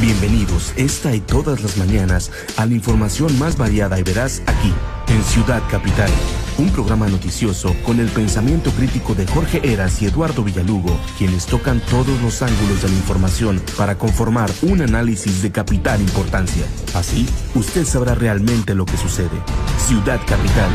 Bienvenidos esta y todas las mañanas a la información más variada y verás aquí, en Ciudad Capital. Un programa noticioso con el pensamiento crítico de Jorge Eras y Eduardo Villalugo, quienes tocan todos los ángulos de la información para conformar un análisis de capital importancia. Así, usted sabrá realmente lo que sucede. Ciudad Capital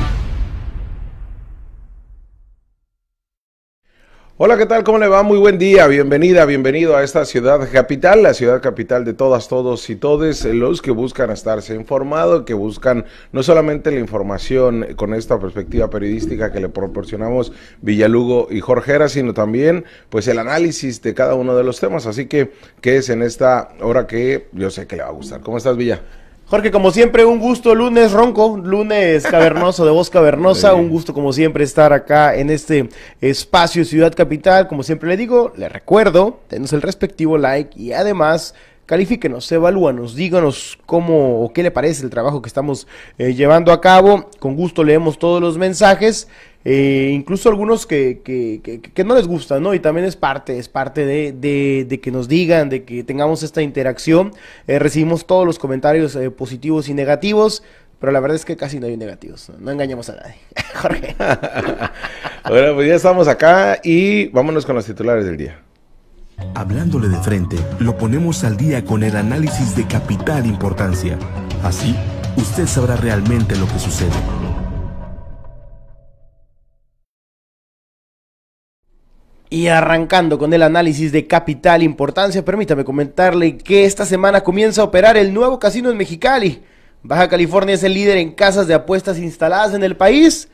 Hola, ¿qué tal? ¿Cómo le va? Muy buen día. Bienvenida, bienvenido a esta ciudad capital, la ciudad capital de todas, todos y todes, los que buscan estarse informado, que buscan no solamente la información con esta perspectiva periodística que le proporcionamos Villalugo y Jorjera, sino también pues el análisis de cada uno de los temas. Así que, ¿qué es en esta hora que yo sé que le va a gustar? ¿Cómo estás, Villa? Jorge, como siempre, un gusto, lunes ronco, lunes cavernoso, de voz cavernosa, un gusto como siempre estar acá en este espacio Ciudad Capital, como siempre le digo, le recuerdo, denos el respectivo like y además califíquenos, evalúanos, díganos cómo o qué le parece el trabajo que estamos eh, llevando a cabo, con gusto leemos todos los mensajes eh, incluso algunos que, no les gusta, ¿no? Y también es parte, es parte de, que nos digan, de que tengamos esta interacción. Eh, recibimos todos los comentarios eh, positivos y negativos, pero la verdad es que casi no hay negativos. No, no engañamos a nadie. Jorge. bueno, pues ya estamos acá y vámonos con los titulares del día. Hablándole de frente, lo ponemos al día con el análisis de capital importancia. Así, usted sabrá realmente lo que sucede. Y arrancando con el análisis de capital importancia, permítame comentarle que esta semana comienza a operar el nuevo casino en Mexicali. Baja California es el líder en casas de apuestas instaladas en el país.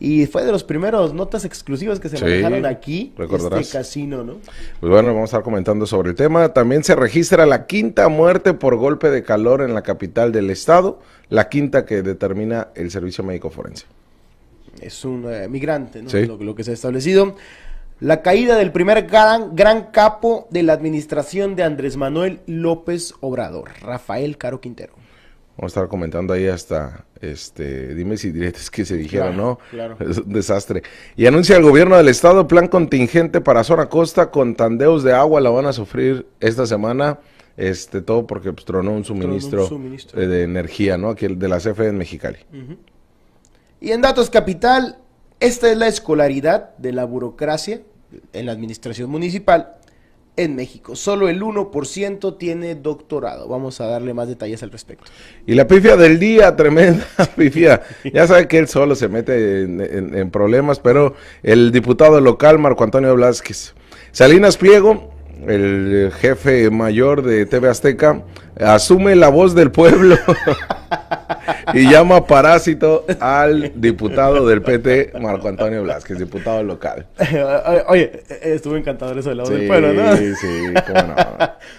Y fue de los primeros notas exclusivas que se sí, manejaron aquí, recordarás. este casino, ¿no? Pues bueno, vamos a estar comentando sobre el tema. También se registra la quinta muerte por golpe de calor en la capital del estado, la quinta que determina el Servicio Médico Forense. Es un eh, migrante, ¿no? Sí. Lo, lo que se ha establecido. La caída del primer gran, capo de la administración de Andrés Manuel López Obrador, Rafael Caro Quintero. Vamos a estar comentando ahí hasta, este, dime si directos que se dijeron, ¿no? Claro. Es un desastre. Y anuncia el gobierno del estado plan contingente para zona costa con tandeos de agua la van a sufrir esta semana. Este, todo porque pues, tronó un suministro, eh, de energía, ¿no? Aquel de la CFE en Mexicali. Y en Datos Capital, esta es la escolaridad de la burocracia en la administración municipal en México. Solo el 1% tiene doctorado. Vamos a darle más detalles al respecto. Y la pifia del día, tremenda pifia. Ya sabe que él solo se mete en, problemas, pero el diputado local, Marco Antonio Velázquez. Salinas Pliego, el jefe mayor de TV Azteca, asume la voz del pueblo y llama parásito al diputado del PT, Marco Antonio Blasquez, diputado local. Oye, e-, estuvo encantador eso de la voz del pueblo, ¿no? Sí, sí,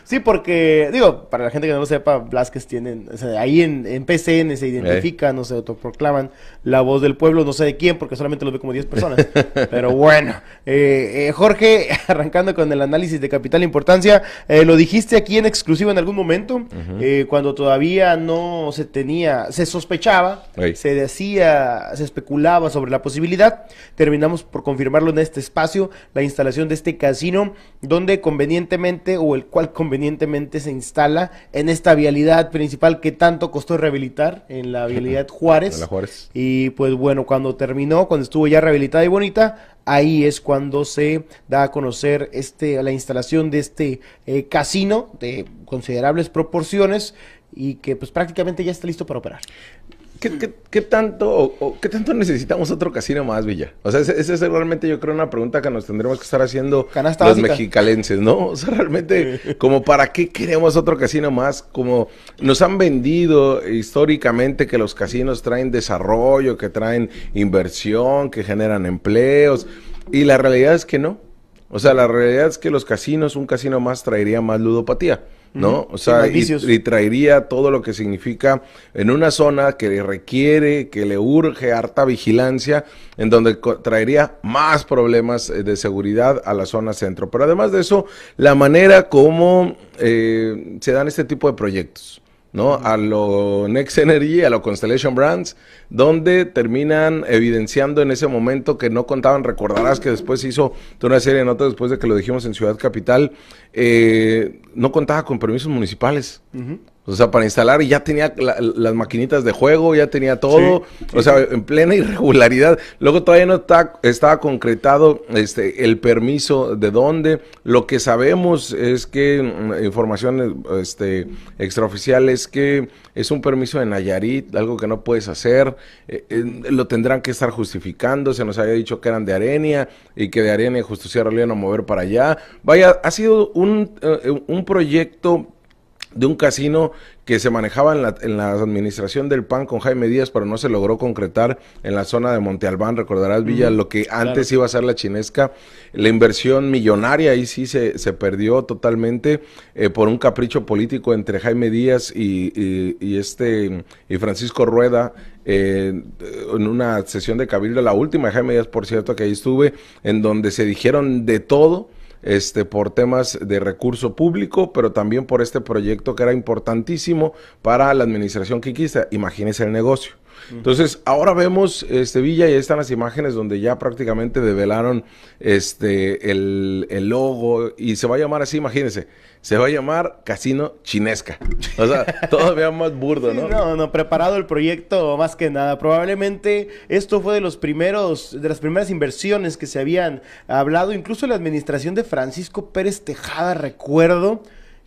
sí, porque, digo, para la gente que no lo sepa, Blasquez tienen, ahí en, PCN se identifican, no se autoproclaman la voz del pueblo, no sé de quién, porque solamente lo ve como 10 personas. Pero bueno, eh, eh, Jorge, arrancando con el análisis de capital importancia, eh, lo dijiste aquí en exclusiva en algún momento eh, cuando todavía no se tenía, se sospechaba, se decía, se especulaba sobre la posibilidad, terminamos por confirmarlo en este espacio, la instalación de este casino, donde convenientemente o el cual convenientemente se instala en esta vialidad principal que tanto costó rehabilitar, en la vialidad Juárez. La Juárez. Y pues bueno, cuando terminó, cuando estuvo ya rehabilitada y bonita, ahí es cuando se da a conocer este, la instalación de este eh, casino de considerables proporciones y que pues prácticamente ya está listo para operar. ¿Qué, tanto, tanto necesitamos otro casino más, Villa? O sea, esa es realmente yo creo una pregunta que nos tendremos que estar haciendo los mexicalenses, ¿no? O sea, realmente, como para qué queremos otro casino más, como nos han vendido históricamente que los casinos traen desarrollo, que traen inversión, que generan empleos. Y la realidad es que no. O sea, la realidad es que los casinos, un casino más traería más ludopatía. ¿no? O sea, y, traería todo lo que significa en una zona que requiere, que le urge harta vigilancia, en donde traería más problemas eh, de seguridad a la zona centro. Pero además de eso, la manera como eh, se dan este tipo de proyectos. ¿no? A lo Next Energy, a lo Constellation Brands, donde terminan evidenciando en ese momento que no contaban. Recordarás que después hizo una serie de notas después de que lo dijimos en Ciudad Capital, eh, no contaba con permisos municipales. O sea, para instalar y ya tenía las maquinitas de juego, ya tenía todo. o sea, en plena irregularidad. Luego todavía no está, estaba concretado este, el permiso de dónde. Lo que sabemos es que, mm, información este, extraoficial es que es un permiso de Nayarit, algo que no puedes hacer. Eh, lo tendrán que estar justificando. Se nos había dicho que eran de Arenia y que de Arenia Justicia lo iban a mover para allá. Vaya, ha sido un, eh, un proyecto de un casino que se manejaba en la, administración del PAN con Jaime Díaz, pero no se logró concretar en la zona de Monte Albán, recordarás Villa, lo que antes iba a ser la chinesca, la inversión millonaria ahí sí se, se perdió totalmente eh, por un capricho político entre Jaime Díaz y, este y Francisco Rueda, eh, en una sesión de Cabildo, la última de Jaime Díaz, por cierto, que ahí estuve, en donde se dijeron de todo este, por temas de recurso público, pero también por este proyecto que era importantísimo para la administración quiquista. Imagínense el negocio. Entonces, ahora vemos este Villa y ahí están las imágenes donde ya prácticamente develaron este el, el logo y se va a llamar así, imagínense, se va a llamar Casino Chinesca. O sea, todavía más burdo, ¿no? no, no, preparado el proyecto más que nada. Probablemente esto fue de los primeros, de las primeras inversiones que se habían hablado, incluso la administración de Francisco Pérez Tejada, recuerdo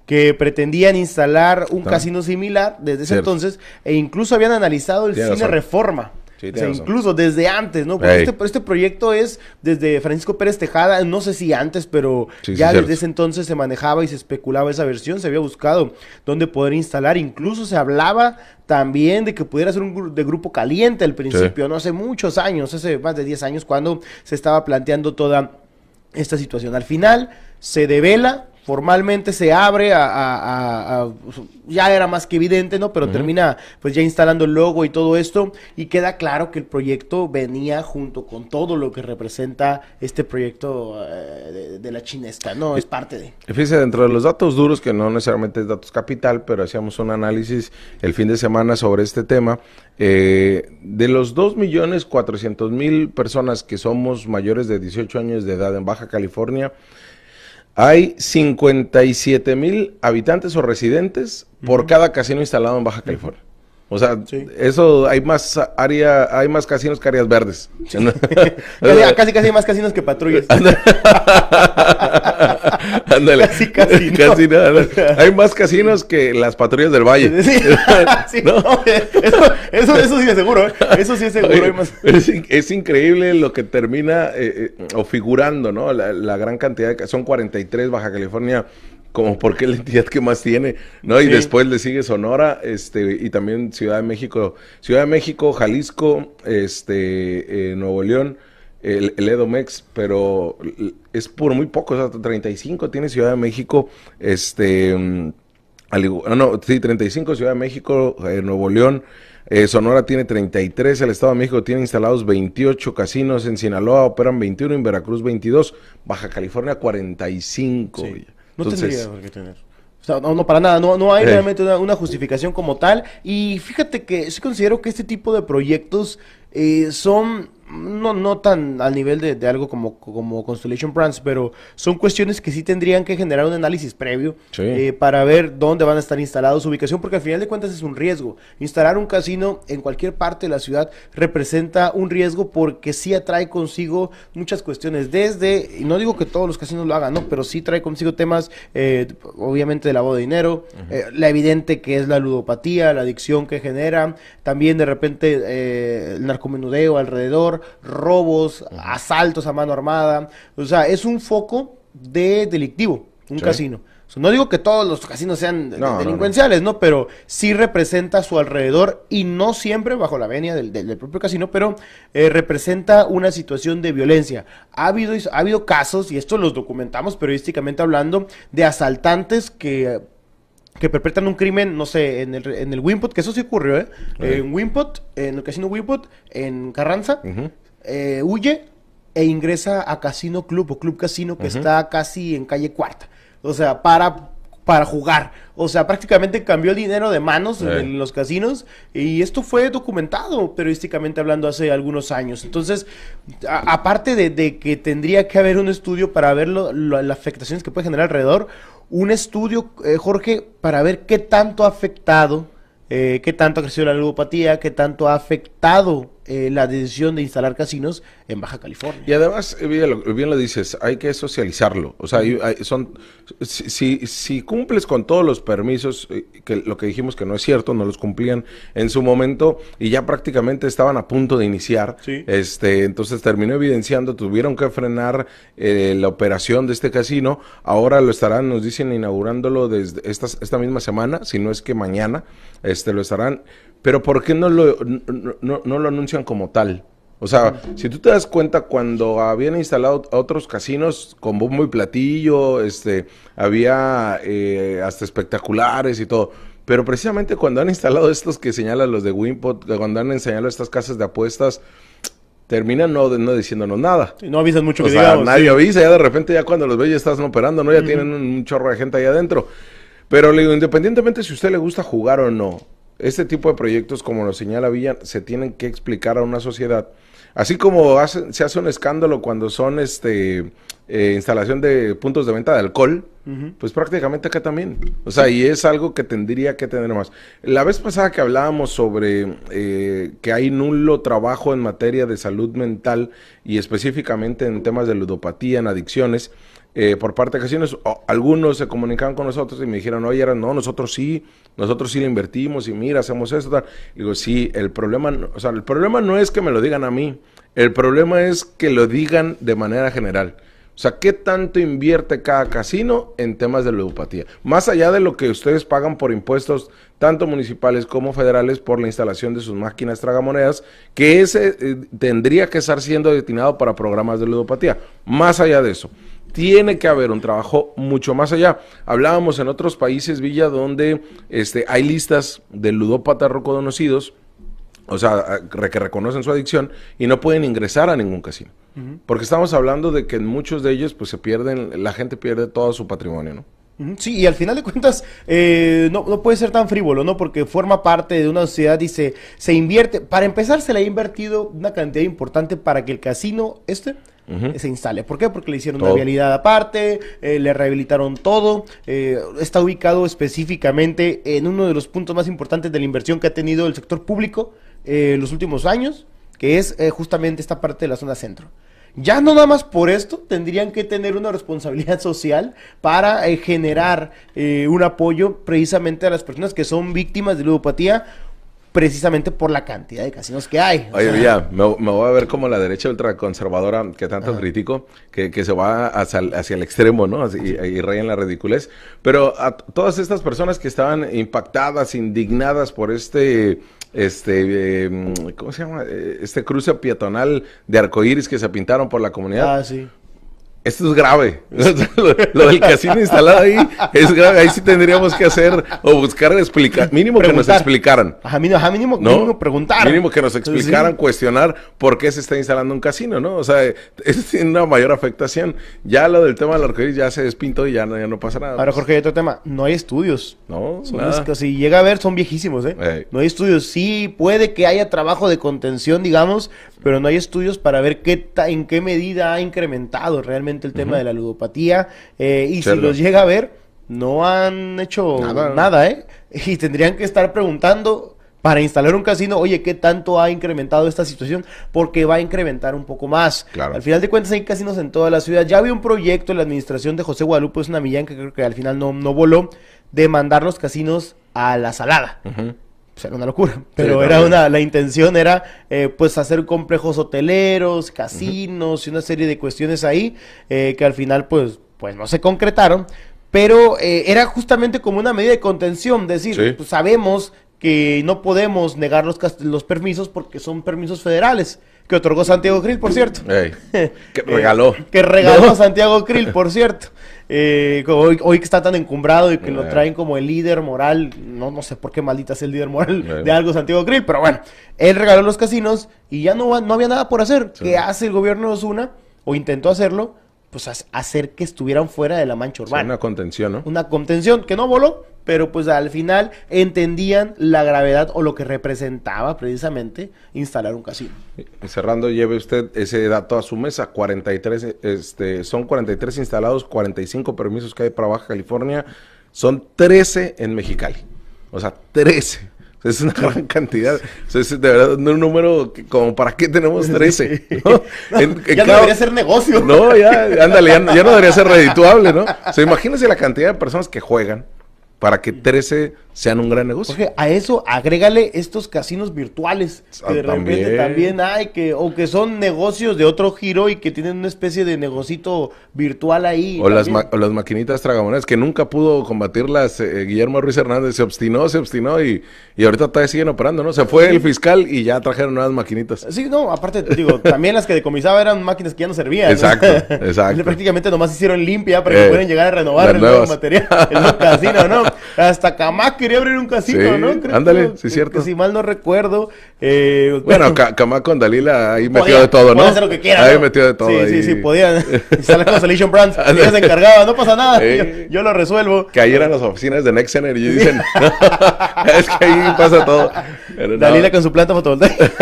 que pretendían instalar un ah. casino similar desde ese entonces e incluso habían analizado el cine reforma incluso desde antes, ¿no? Este, este, proyecto es desde Francisco Pérez Tejada, no sé si antes, pero ya desde ese entonces se manejaba y se especulaba esa versión, se había buscado dónde poder instalar, incluso se hablaba también de que pudiera ser un de grupo caliente al principio, no hace muchos años, hace más de 10 años cuando se estaba planteando toda esta situación. Al final se devela formalmente se abre a, ya era más que evidente, ¿no? Pero termina pues ya instalando el logo y todo esto y queda claro que el proyecto venía junto con todo lo que representa este proyecto eh, de, la chinesca, ¿no? Es parte de... Fíjense dentro de los datos duros, que no necesariamente es datos capital, pero hacíamos un análisis el fin de semana sobre este tema, eh, de los 2.400.000 personas que somos mayores de 18 años de edad en Baja California, hay 57 mil habitantes o residentes por cada casino instalado en Baja California. O sea, eso hay más área, hay más casinos que áreas verdes. Ah, casi, casi hay más casinos que patrullas. Ándale. casi, casi, no. casi nada. Hay más casinos que las patrullas del valle. Sí. Eh, eso, eso, eso, sí es seguro, ¿eh? Eso sí es seguro. es, increíble lo que termina eh, o figurando, ¿no? La, la gran cantidad de son 43 Baja California como porque es la entidad que más tiene, ¿no? Y después le sigue Sonora, este, y también Ciudad de México, Ciudad de México, Jalisco, este, eh, Nuevo León, el, Edomex, pero es por muy poco, o sea, 35 tiene Ciudad de México, este, no, mm, no, sí, 35 Ciudad de México, eh, Nuevo León, eh, Sonora tiene 33, el Estado de México tiene instalados 28 casinos, en Sinaloa operan 21, en Veracruz 22, Baja California 45. Sí. No tendría que tener. O sea, no, para nada, no, no hay eh. realmente una, una, justificación como tal. Y fíjate que sí considero que este tipo de proyectos eh, son no, no tan al nivel de, algo como, como Constellation Brands, pero son cuestiones que sí tendrían que generar un análisis previo eh, para ver dónde van a estar instalados su ubicación, porque al final de cuentas es un riesgo. Instalar un casino en cualquier parte de la ciudad representa un riesgo porque sí atrae consigo muchas cuestiones, desde, y no digo que todos los casinos lo hagan, no, pero sí trae consigo temas, eh, obviamente, de lavado de dinero, eh, la evidente que es la ludopatía, la adicción que genera, también de repente la comenudeo alrededor, robos, asaltos a mano armada. O sea, es un foco de delictivo, un casino. no digo que todos los casinos sean delincuenciales, no, Pero sí representa su alrededor y no siempre bajo la venia del, propio casino, pero eh, representa una situación de violencia. Ha habido, ha habido casos, y esto los documentamos periodísticamente hablando, de asaltantes que que perpetran un crimen, no sé, en el, en el Wimpot, que eso sí ocurrió, ¿eh? eh en Wimpot, en el casino Wimpot, en Carranza, eh, huye e ingresa a Casino Club o Club Casino, que está casi en calle Cuarta. O sea, para para jugar. O sea, prácticamente cambió el dinero de manos en los casinos y esto fue documentado periodísticamente hablando hace algunos años. Entonces, aparte de, que tendría que haber un estudio para ver las afectaciones que puede generar alrededor, un estudio, eh, Jorge, para ver qué tanto ha afectado, eh, qué tanto ha crecido la ludopatía, qué tanto ha afectado eh, la decisión de instalar casinos en Baja California. Y además, eh, bien lo, dices, hay que socializarlo. O sea, son, si, si, cumples con todos los permisos, eh, que lo que dijimos que no es cierto, no los cumplían en su momento y ya prácticamente estaban a punto de iniciar. Este, entonces terminó evidenciando, tuvieron que frenar la operación de este casino. Ahora lo estarán, nos dicen, inaugurándolo desde esta, esta misma semana, si no es que mañana, este, lo estarán pero ¿por qué no lo, no, lo anuncian como tal? O sea, si tú te das cuenta, cuando habían instalado otros casinos con boom y platillo, este, había eh, hasta espectaculares y todo. Pero precisamente cuando han instalado estos que señalan los de Wimpot, cuando han enseñado estas casas de apuestas, terminan no, diciéndonos nada. no avisan mucho Nadie avisa, ya de repente ya cuando los ve ya están operando, ¿no? Ya mm. tienen un, chorro de gente ahí adentro. Pero le independientemente si a usted le gusta jugar o no, este tipo de proyectos, como lo señala Villa, se tienen que explicar a una sociedad. Así como se hace un escándalo cuando son este eh, instalación de puntos de venta de alcohol, pues prácticamente acá también. O sea, y es algo que tendría que tener más. La vez pasada que hablábamos sobre eh, que hay nulo trabajo en materia de salud mental y específicamente en temas de ludopatía, en adicciones, eh, por parte de Casinos. algunos se comunicaban con nosotros y me dijeron, oye, era, no, nosotros sí, nosotros sí invertimos y mira, hacemos esto. Tal. digo, sí, el problema, o sea, el problema no es que me lo digan a mí, el problema es que lo digan de manera general. O sea, ¿qué tanto invierte cada casino en temas de ludopatía? Más allá de lo que ustedes pagan por impuestos, tanto municipales como federales, por la instalación de sus máquinas tragamonedas, que ese eh, tendría que estar siendo destinado para programas de ludopatía. Más allá de eso tiene que haber un trabajo mucho más allá. Hablábamos en otros países, Villa, donde este, hay listas de ludópatas reconocidos, o sea, que reconocen su adicción y no pueden ingresar a ningún casino. Porque estamos hablando de que en muchos de ellos, pues se pierden, la gente pierde todo su patrimonio, ¿no? Sí, y al final de cuentas, eh, no, puede ser tan frívolo, ¿no? Porque forma parte de una sociedad y se, se invierte. Para empezar, se le ha invertido una cantidad importante para que el casino este se instale. ¿Por qué? Porque le hicieron una vialidad aparte, eh, le rehabilitaron todo. Eh, está ubicado específicamente en uno de los puntos más importantes de la inversión que ha tenido el sector público eh, en los últimos años, que es justamente esta parte de la zona centro. Ya no nada más por esto tendrían que tener una responsabilidad social para generar un apoyo precisamente a las personas que son víctimas de ludopatía precisamente por la cantidad de casinos que hay. Oye, ya, me, voy a ver como la derecha ultraconservadora que tanto critico, que, que, se va hacia, el extremo, ¿no? y, y en la ridiculez. Pero a todas estas personas que estaban impactadas, indignadas por este este, em, ¿cómo se llama? Este cruce peatonal de arcoíris que se pintaron por la comunidad. Ah, sí esto es grave. lo, del casino instalado ahí es grave. Ahí sí tendríamos que hacer o buscar explicar. Mínimo que nos explicaran. Ajá, mínimo, que mínimo, ¿no? mínimo preguntar. Mínimo que nos explicaran, cuestionar por qué se está instalando un casino, ¿no? O sea, eso tiene una mayor afectación. Ya lo del tema de del arcoíris ya se despintó y ya no, ya no pasa nada. Ahora, pues. Jorge, hay otro tema. No hay estudios. No, son nada. Si llega a ver, son viejísimos, ¿eh? No hay estudios. Sí, puede que haya trabajo de contención, digamos, pero no hay estudios para ver qué en qué medida ha incrementado realmente el tema de la ludopatía. Eh, y si los llega a ver, no han hecho nada, ¿eh? Y tendrían que estar preguntando para instalar un casino, oye, ¿qué tanto ha incrementado esta situación? Porque va a incrementar un poco más. Al final de cuentas hay casinos en toda la ciudad. Ya había un proyecto en la administración de José Guadalupe, es una millán que creo que al final no, voló, de mandar los casinos a la salada. Ajá. Pues, era una locura. Pero era una, la intención era eh, pues hacer complejos hoteleros, casinos y una serie de cuestiones ahí eh, que al final pues, pues no se concretaron. Pero eh, era justamente como una medida de contención, decir, pues, sabemos que no podemos negar los, los permisos porque son permisos federales que otorgó Santiago Krill, por cierto. que regaló. que regaló a Santiago Krill, por cierto. Eh, hoy, que está tan encumbrado y que lo eh. traen como el líder moral, no, no sé por qué maldita es el líder moral eh. de algo Santiago Grill, pero bueno, él regaló los casinos y ya no, no había nada por hacer. ¿Qué hace el gobierno de Osuna? O intentó hacerlo, pues hacer que estuvieran fuera de la mancha urbana. una contención, ¿no? Una contención que no voló, pero pues al final entendían la gravedad o lo que representaba precisamente instalar un casino. Eh, cerrando, lleve usted ese dato a su mesa, 43, este, son 43 instalados, 45 permisos que hay para Baja California, son 13 en Mexicali, o sea, 13. Es una gran cantidad. es de verdad un número como para qué tenemos 13. ¿no? ya no debería ser negocio. No, ya, ándale, ya, no debería ser redituable, ¿no? O sea, imagínense la cantidad de personas que juegan, para que 13 sean un gran negocio. Jorge, a eso agrégale estos casinos virtuales que de también. repente también hay que o que son negocios de otro giro y que tienen una especie de negocito virtual ahí. O, las, las, maquinitas tragamonedas que nunca pudo combatirlas eh, eh, Guillermo Ruiz Hernández se obstinó, se obstinó y, y ahorita todavía siguen operando, ¿no? Se fue el fiscal y ya trajeron nuevas maquinitas. Sí, no, aparte digo, también las que decomisaba eran máquinas que ya no servían. Exacto, exacto. Prácticamente nomás hicieron limpia para que eh, pudieran llegar a renovar el nuevo material, el nuevo casino, ¿no? hasta Camac quería abrir un casito ¿no? ándale, sí, cierto. si mal no recuerdo. Eh, bueno, Camac con Dalila ahí metió de todo, ¿no? Hacer lo Ahí metió de todo. Sí, ahí. sí, sí, podían. Sale con Solution Brands, ahí se encargaban, no pasa nada, yo, lo resuelvo. Que ahí eran las oficinas de Next Energy y dicen, es que ahí pasa todo. Dalila con su planta fotovoltaica.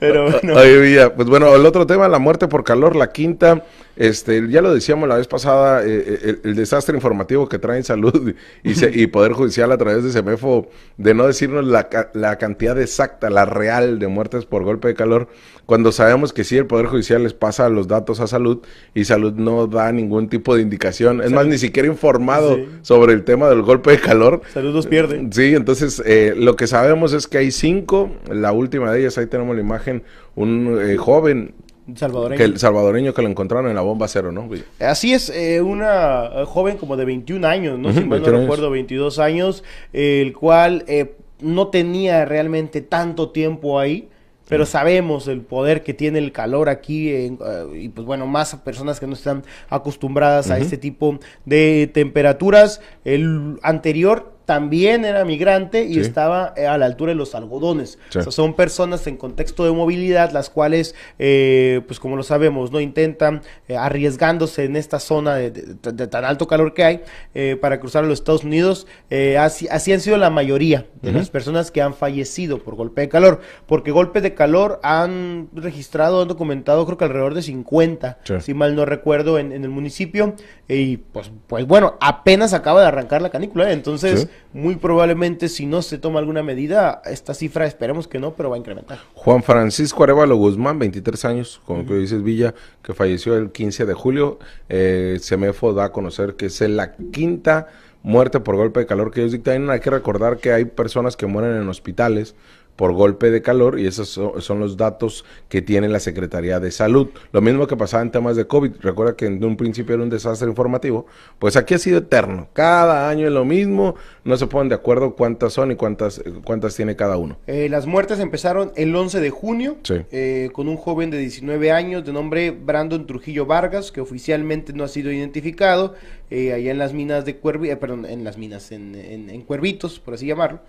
Pero bueno. pues bueno, el otro tema, la muerte por calor, la quinta. Este, ya lo decíamos la vez pasada, eh, eh, el, desastre informativo que traen salud y, y, Poder Judicial a través de SEMEFO, de no decirnos la, la, cantidad exacta, la real de muertes por golpe de calor, cuando sabemos que sí, el Poder Judicial les pasa los datos a salud y salud no da ningún tipo de indicación, es más, ni siquiera informado sobre el tema del golpe de calor. Salud los pierde. Sí, entonces eh, lo que sabemos es que hay cinco, la última de ellas, ahí tenemos la imagen, un joven Salvadoreño. el salvadoreño que lo encontraron en la bomba cero, ¿no? Así es, eh, una eh, joven como de 21 años, ¿no? no recuerdo, 22 años, el cual eh, no tenía realmente tanto tiempo ahí. Pero sabemos el poder que tiene el calor aquí y pues bueno, más personas que no están acostumbradas a este tipo de temperaturas. El anterior también era migrante y estaba eh, a la altura de los algodones. son personas en contexto de movilidad las cuales, eh, pues como lo sabemos, no intentan eh, arriesgándose en esta zona de, tan alto calor que hay para cruzar a los Estados Unidos. Así, así, han sido la mayoría de las personas que han fallecido por golpe de calor, porque golpes de calor han registrado, han documentado creo que alrededor de 50, si mal no recuerdo, en, en el municipio. Y pues, pues bueno, apenas acaba de arrancar la canícula, entonces muy probablemente si no se toma alguna medida, esta cifra esperemos que no, pero va a incrementar. Juan Francisco Arevalo Guzmán, 23 años, como que dices Villa, que falleció el 15 de julio, eh, Cemefo da a conocer que es la quinta muerte por golpe de calor que ellos dictan. Hay que recordar que hay personas que mueren en hospitales por golpe de calor y esos son los datos que tiene la Secretaría de Salud. Lo mismo que pasaba en temas de COVID, recuerda que en un principio era un desastre informativo, pues aquí ha sido eterno, cada año es lo mismo, no se ponen de acuerdo cuántas son y cuántas, cuántas tiene cada uno. Eh, las muertes empezaron el 11 de junio eh, con un joven de 19 años de nombre Brandon Trujillo Vargas, que oficialmente no ha sido identificado, eh, allá en las minas de eh, perdón, en las minas, en Cuervitos, por así llamarlo.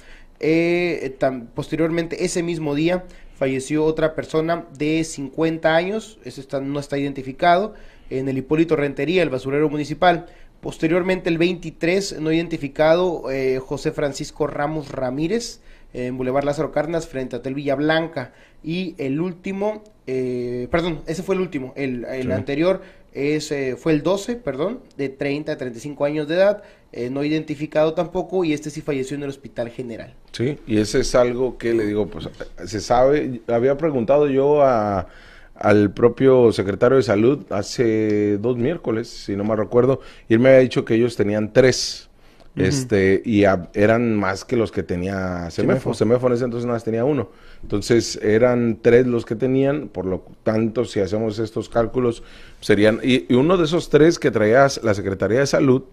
Eh, posteriormente, ese mismo día, falleció otra persona de 50 años, eso está, no está identificado, en el Hipólito Rentería, el basurero municipal. Posteriormente, el 23, no identificado, eh, José Francisco Ramos Ramírez, en Boulevard Lázaro Carnas, frente a Tel Villa Blanca. Y el último, eh, perdón, ese fue el último, el, el anterior, ese eh, fue el 12, perdón, de 30 a 35 años de edad, eh, no identificado tampoco, y este sí falleció en el hospital general. Sí, y ese es algo que le digo, pues se sabe, había preguntado yo a, al propio secretario de salud hace dos miércoles, si no me recuerdo, y él me había dicho que ellos tenían tres este, y eran más que los que tenía Semefo. entonces nada más tenía uno. Entonces eran tres los que tenían, por lo tanto, si hacemos estos cálculos, serían. Y, uno de esos tres que traía la Secretaría de Salud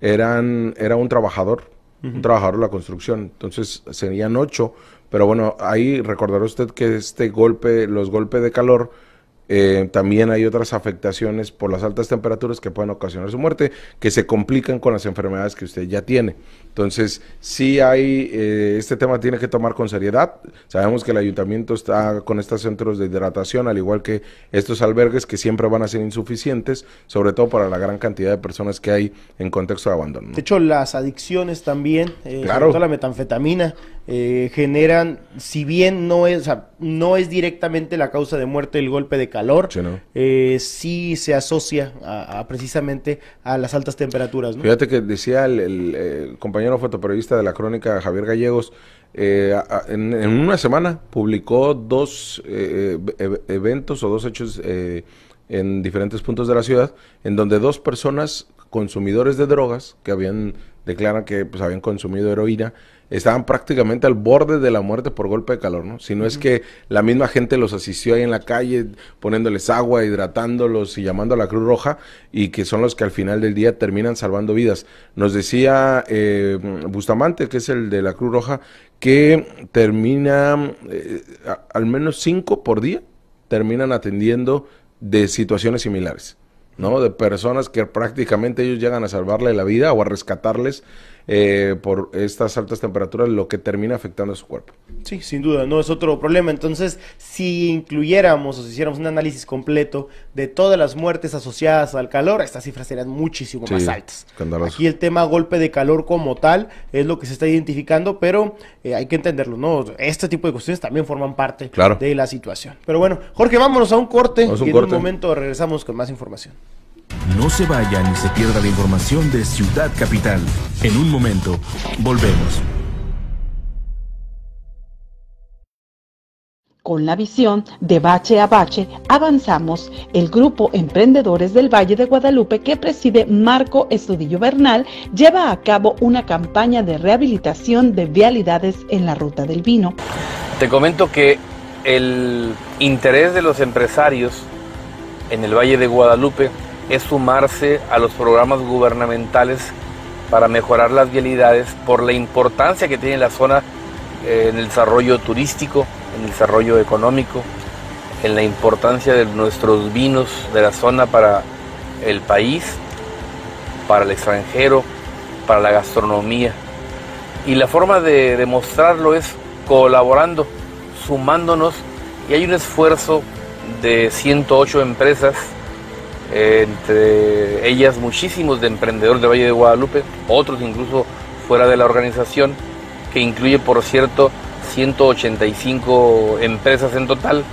eran, era un trabajador, un trabajador de la construcción. Entonces serían ocho. Pero bueno, ahí recordará usted que este golpe, los golpes de calor eh, también hay otras afectaciones por las altas temperaturas que pueden ocasionar su muerte, que se complican con las enfermedades que usted ya tiene. Entonces, sí hay, eh, este tema tiene que tomar con seriedad. Sabemos que el ayuntamiento está con estos centros de hidratación, al igual que estos albergues que siempre van a ser insuficientes, sobre todo para la gran cantidad de personas que hay en contexto de abandono. De hecho, las adicciones también, eh, la metanfetamina, eh, generan, si bien no es, no es directamente la causa de muerte el golpe de calor, sí, eh, se asocia a, precisamente a las altas temperaturas. Fíjate que decía el, compañero fotoperiodista de la crónica Javier Gallegos, eh, en, una semana publicó dos e, eventos o dos hechos en diferentes puntos de la ciudad, en donde dos personas consumidores de drogas que habían declaran que pues habían consumido heroína, estaban prácticamente al borde de la muerte por golpe de calor, ¿no? Si no es que la misma gente los asistió ahí en la calle poniéndoles agua, hidratándolos y llamando a la Cruz Roja y que son los que al final del día terminan salvando vidas. Nos decía eh, Bustamante, que es el de la Cruz Roja, que termina eh, al menos cinco por día terminan atendiendo de situaciones similares. ¿no? De personas que prácticamente ellos llegan a salvarle la vida o a rescatarles eh, por estas altas temperaturas, lo que termina afectando a su cuerpo. Sí, sin duda, no es otro problema. Entonces, si incluyéramos o si hiciéramos un análisis completo de todas las muertes asociadas al calor, estas cifras serían muchísimo más altas. Aquí el tema golpe de calor como tal es lo que se está identificando, pero eh, hay que entenderlo, ¿no? Este tipo de cuestiones también forman parte de la situación. Pero bueno, Jorge, vámonos a un corte y en un momento regresamos con más información. No se vaya ni se pierda la información de Ciudad Capital. En un momento, volvemos. Con la visión de Bache a Bache, avanzamos el grupo Emprendedores del Valle de Guadalupe que preside Marco Estudillo Bernal lleva a cabo una campaña de rehabilitación de vialidades en la ruta del vino. Te comento que el interés de los empresarios en el Valle de Guadalupe es sumarse a los programas gubernamentales para mejorar las vialidades por la importancia que tiene la zona eh, en el desarrollo turístico, en el desarrollo económico, en la importancia de nuestros vinos de la zona para el país, para el extranjero, para la gastronomía. Y la forma de demostrarlo es colaborando, sumándonos, y hay un esfuerzo de 108 empresas entre ellas muchísimos de emprendedores del Valle de Guadalupe, otros incluso fuera de la organización, que incluye, por cierto, 185 empresas en total.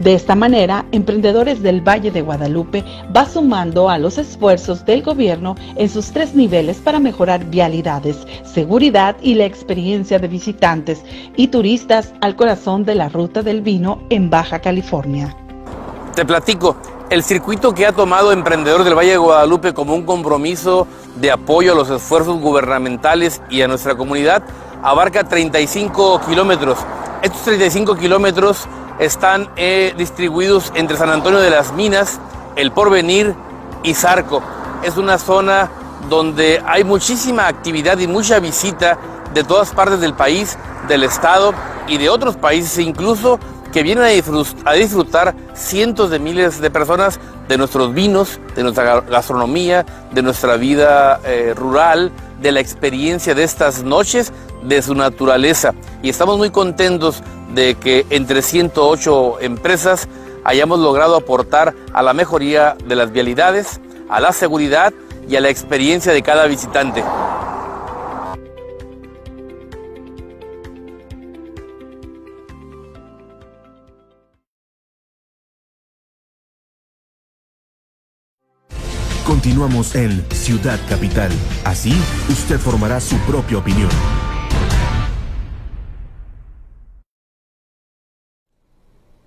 De esta manera, Emprendedores del Valle de Guadalupe va sumando a los esfuerzos del gobierno en sus tres niveles para mejorar vialidades, seguridad y la experiencia de visitantes y turistas al corazón de la Ruta del Vino en Baja California. Te platico, el circuito que ha tomado Emprendedor del Valle de Guadalupe como un compromiso de apoyo a los esfuerzos gubernamentales y a nuestra comunidad abarca 35 kilómetros. Estos 35 kilómetros están eh, distribuidos entre San Antonio de las Minas, El Porvenir y Zarco. Es una zona donde hay muchísima actividad y mucha visita de todas partes del país, del estado y de otros países, incluso que vienen a disfrutar cientos de miles de personas de nuestros vinos, de nuestra gastronomía, de nuestra vida eh, rural, de la experiencia de estas noches, de su naturaleza. Y estamos muy contentos de que entre 108 empresas hayamos logrado aportar a la mejoría de las vialidades, a la seguridad y a la experiencia de cada visitante. Continuamos en Ciudad Capital. Así, usted formará su propia opinión.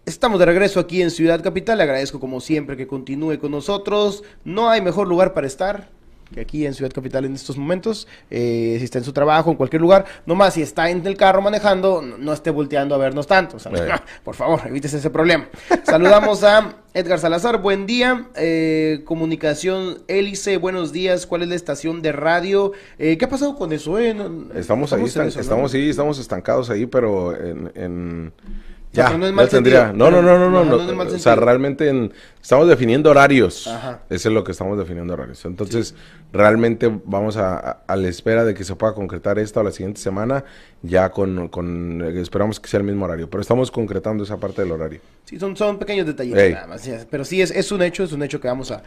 Estamos de regreso aquí en Ciudad Capital. Le agradezco como siempre que continúe con nosotros. No hay mejor lugar para estar aquí en Ciudad Capital en estos momentos, eh, si está en su trabajo, en cualquier lugar, nomás si está en el carro manejando, no, esté volteando a vernos tanto. por favor, evites ese problema. Saludamos a Edgar Salazar, buen día. Eh, comunicación Hélice, buenos días. ¿Cuál es la estación de radio? Eh, ¿Qué ha pasado con eso? estamos, ahí, estamos, estamos, estancados ahí, pero en ya, no, tendría. No, no, no, no, no. o sea, realmente estamos definiendo horarios. ese es lo que estamos definiendo horarios. Entonces, realmente vamos a, la espera de que se pueda concretar esto la siguiente semana, ya con, esperamos que sea el mismo horario, pero estamos concretando esa parte del horario. Sí, son, son pequeños detalles nada más. Pero sí, es, es un hecho, es un hecho que vamos a,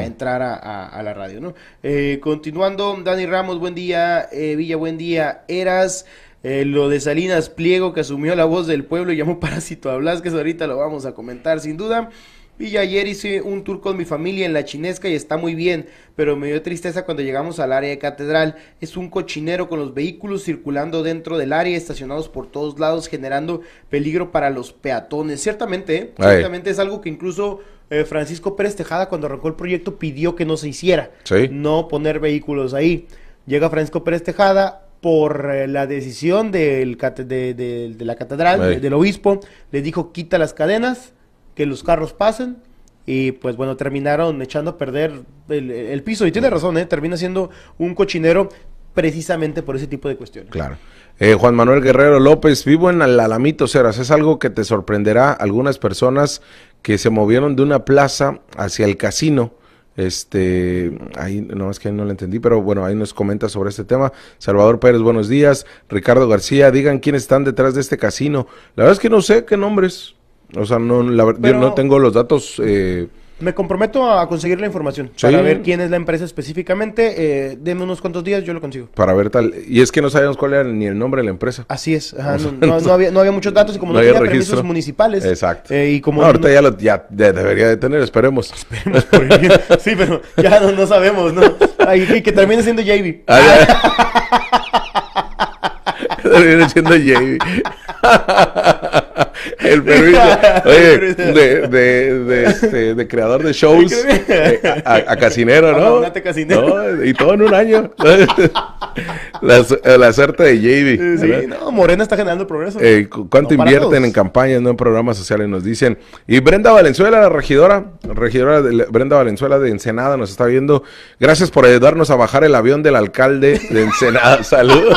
entrar a, la radio, ¿no? Eh, continuando, Dani Ramos, buen día. Eh, Villa, buen día. Eras... Eh, lo de Salinas Pliego, que asumió la voz del pueblo y llamó parásito a eso ahorita lo vamos a comentar sin duda. Y ayer hice un tour con mi familia en la chinesca y está muy bien, pero me dio tristeza cuando llegamos al área de catedral. Es un cochinero con los vehículos circulando dentro del área, estacionados por todos lados, generando peligro para los peatones. Ciertamente, ¿eh? ciertamente es algo que incluso eh, Francisco Pérez Tejada cuando arrancó el proyecto pidió que no se hiciera, no poner vehículos ahí. Llega Francisco Pérez Tejada, por eh, la decisión del, de, la catedral, del obispo, le dijo quita las cadenas, que los carros pasen, y pues bueno, terminaron echando a perder el, piso. Y tiene razón, ¿eh? termina siendo un cochinero precisamente por ese tipo de cuestiones. Claro. Eh, Juan Manuel Guerrero López, vivo en Alamito, Ceras. Es algo que te sorprenderá algunas personas que se movieron de una plaza hacia el casino este, ahí no es que no lo entendí, pero bueno, ahí nos comenta sobre este tema. Salvador Pérez, buenos días. Ricardo García, digan quiénes están detrás de este casino. La verdad es que no sé qué nombres. O sea, no, no tengo los datos eh, me comprometo a conseguir la información para ver quién es la empresa específicamente. Eh, unos cuantos días, yo lo consigo. Para ver tal. Y es que no sabíamos cuál era ni el nombre de la empresa. Así es. no, había, muchos datos y como no, había tenía permisos municipales. Exacto. Eh, y como ahorita ya, lo, debería de tener, esperemos. sí, pero ya no, sabemos, ¿no? que termine siendo JB. Ah, el perrito. Este, de, creador de shows eh, a, casinero, ¿no? Y todo en un año. la, suerte de Javi. no, Morena está generando progreso. Eh, ¿Cuánto invierten en campañas, no en programas sociales? Nos dicen. Y Brenda Valenzuela, la regidora, regidora de Brenda Valenzuela de Ensenada, nos está viendo. Gracias por ayudarnos a bajar el avión del alcalde de Ensenada. Saludos.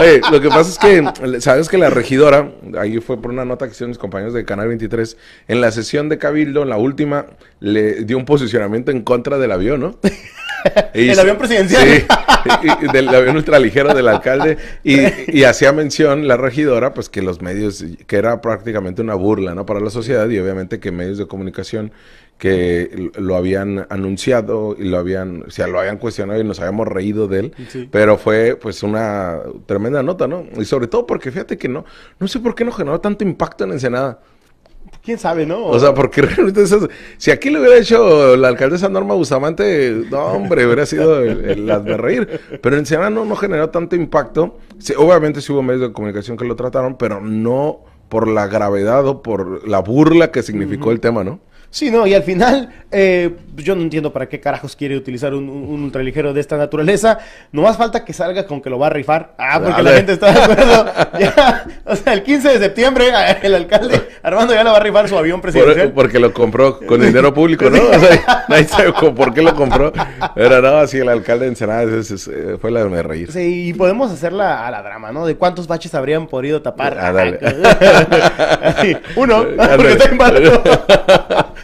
Oye, lo que pasa es que, sabes que la regidora, ahí fue por una nota que hicieron mis compañeros de Canal 23, en la sesión de Cabildo, la última, le dio un posicionamiento en contra del avión, ¿no? el avión presidencial. Sí, del avión ultraligero del alcalde. Y, hacía mención la regidora, pues que los medios, que era prácticamente una burla, ¿no? Para la sociedad y obviamente que medios de comunicación que lo habían anunciado y lo habían, o sea, lo habían cuestionado y nos habíamos reído de él, pero fue pues una tremenda nota, ¿no? Y sobre todo porque fíjate que no, no sé por qué no generó tanto impacto en Ensenada. ¿Quién sabe, no? O sea, porque realmente si aquí lo hubiera hecho la alcaldesa Norma Bustamante, no, hombre, hubiera sido el, de reír. Pero en Ensenada no, generó tanto impacto. obviamente sí hubo medios de comunicación que lo trataron, pero no por la gravedad o por la burla que significó el tema, ¿no? Sí, no, y al final, eh, pues yo no entiendo para qué carajos quiere utilizar un, ultraligero de esta naturaleza. No más falta que salga con que lo va a rifar. Ah, porque la gente está de acuerdo. o sea, el 15 de septiembre, el alcalde Armando ya lo va a rifar su avión presidencial. porque lo compró con dinero público, ¿no? O sea, nadie sabe por qué lo compró. Pero no, así el alcalde de Ensenada fue la de reír. Sí, y podemos hacerla a la drama, ¿no? De cuántos baches habrían podido tapar. Ah, dale. Uno, porque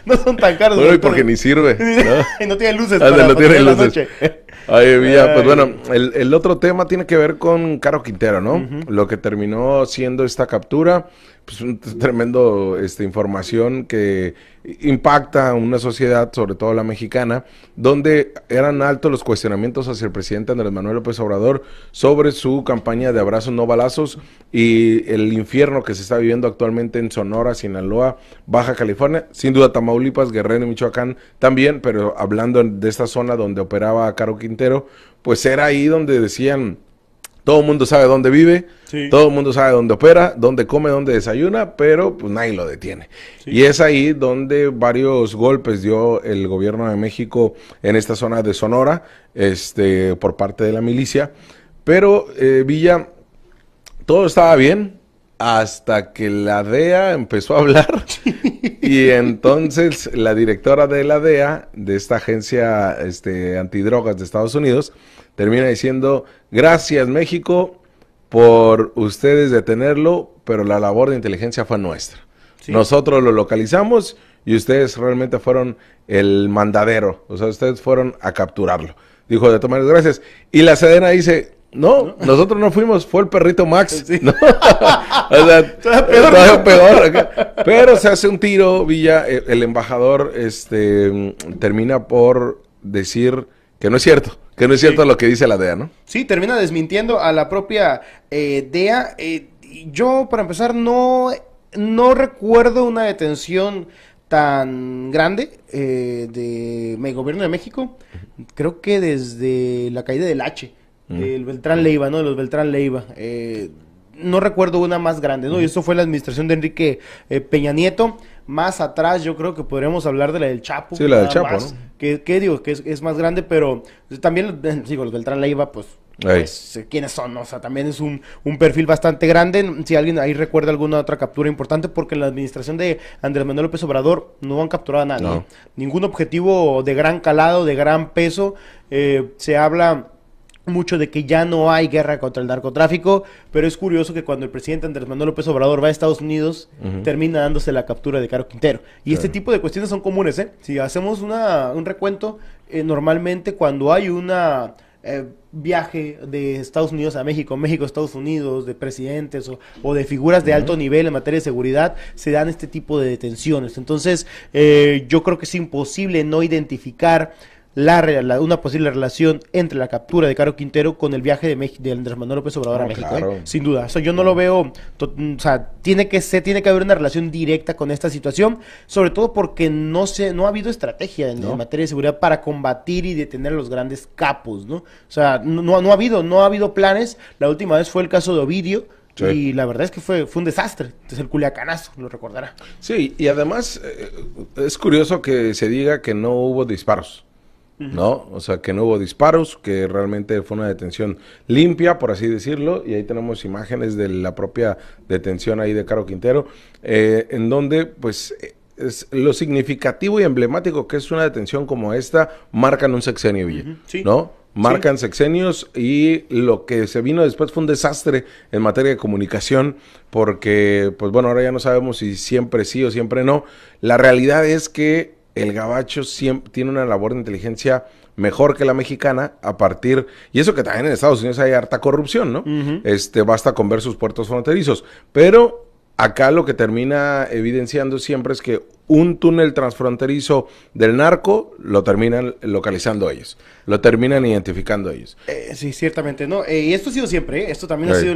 no son tan caros. Bueno, y porque ni sirve. ¿no? y no tiene luces. no tiene luces. Ay, pues bueno, el, el, otro tema tiene que ver con Caro Quintero, ¿no? Lo que terminó siendo esta captura pues, un tremendo esta información que impacta a una sociedad, sobre todo la mexicana, donde eran altos los cuestionamientos hacia el presidente Andrés Manuel López Obrador sobre su campaña de abrazos no balazos y el infierno que se está viviendo actualmente en Sonora, Sinaloa, Baja California, sin duda Tamaulipas, Guerrero y Michoacán también, pero hablando de esta zona donde operaba Caro Quintero, pues era ahí donde decían todo el mundo sabe dónde vive, todo el mundo sabe dónde opera, dónde come, dónde desayuna, pero pues nadie lo detiene. Y es ahí donde varios golpes dio el gobierno de México en esta zona de Sonora, este, por parte de la milicia. Pero eh, Villa, todo estaba bien hasta que la DEA empezó a hablar y entonces la directora de la DEA, de esta agencia este, antidrogas de Estados Unidos, termina diciendo, gracias México por ustedes detenerlo, pero la labor de inteligencia fue nuestra. Nosotros lo localizamos y ustedes realmente fueron el mandadero, o sea, ustedes fueron a capturarlo. Dijo, de tomar gracias. Y la Sedena dice, no, nosotros no fuimos, fue el perrito Max. peor. Pero se hace un tiro, Villa, el, el embajador este, termina por decir que no es cierto. Que no es cierto lo que dice la DEA, ¿no? Sí, termina desmintiendo a la propia eh, DEA. Eh, yo, para empezar, no, no recuerdo una detención tan grande eh, de mi gobierno de México. Creo que desde la caída del H, del Beltrán Leiva, ¿no? Los Beltrán Leiva. Eh, no recuerdo una más grande, ¿no? Y eso fue la administración de Enrique eh, Peña Nieto. Más atrás, yo creo que podríamos hablar de la del Chapo. Sí, la del Chapo, ¿no? que, digo, que es, más grande, pero también, eh, digo, los del Tran Leiva, pues, pues eh, quiénes son, o sea, también es un, un, perfil bastante grande. Si alguien ahí recuerda alguna otra captura importante, porque en la administración de Andrés Manuel López Obrador no han capturado a nadie. Ningún objetivo de gran calado, de gran peso. se habla mucho de que ya no hay guerra contra el narcotráfico, pero es curioso que cuando el presidente Andrés Manuel López Obrador va a Estados Unidos, termina dándose la captura de Caro Quintero. Y este tipo de cuestiones son comunes, ¿eh? Si hacemos una, un recuento, eh, normalmente cuando hay un eh, viaje de Estados Unidos a México, México Estados Unidos, de presidentes o, de figuras de alto nivel en materia de seguridad, se dan este tipo de detenciones. Entonces, eh, yo creo que es imposible no identificar la, la, una posible relación entre la captura de Caro Quintero con el viaje de, de Andrés Manuel López Obrador a oh, México, ¿eh? sin duda. yo no lo veo, o sea, tiene que se tiene que haber una relación directa con esta situación, sobre todo porque no se no ha habido estrategia en, materia de seguridad para combatir y detener a los grandes capos, ¿no? O sea, no, no ha habido no ha habido planes. La última vez fue el caso de Ovidio, Y la verdad es que fue, fue un desastre. Es el culiacanazo, lo recordará. Sí, y además eh, es curioso que se diga que no hubo disparos. ¿no? O sea, que no hubo disparos, que realmente fue una detención limpia, por así decirlo, y ahí tenemos imágenes de la propia detención ahí de Caro Quintero, eh, en donde, pues, eh, es lo significativo y emblemático que es una detención como esta, marcan un sexenio, ¿no? Marcan sexenios y lo que se vino después fue un desastre en materia de comunicación, porque, pues bueno, ahora ya no sabemos si siempre sí o siempre no. La realidad es que el gabacho siempre tiene una labor de inteligencia mejor que la mexicana a partir y eso que también en Estados Unidos hay harta corrupción, ¿no? Este basta con ver sus puertos fronterizos, pero acá lo que termina evidenciando siempre es que un túnel transfronterizo del narco lo terminan localizando ellos, lo terminan identificando ellos. Eh, sí, ciertamente, ¿no? Eh, y esto ha sido siempre, ¿eh? esto también ha sido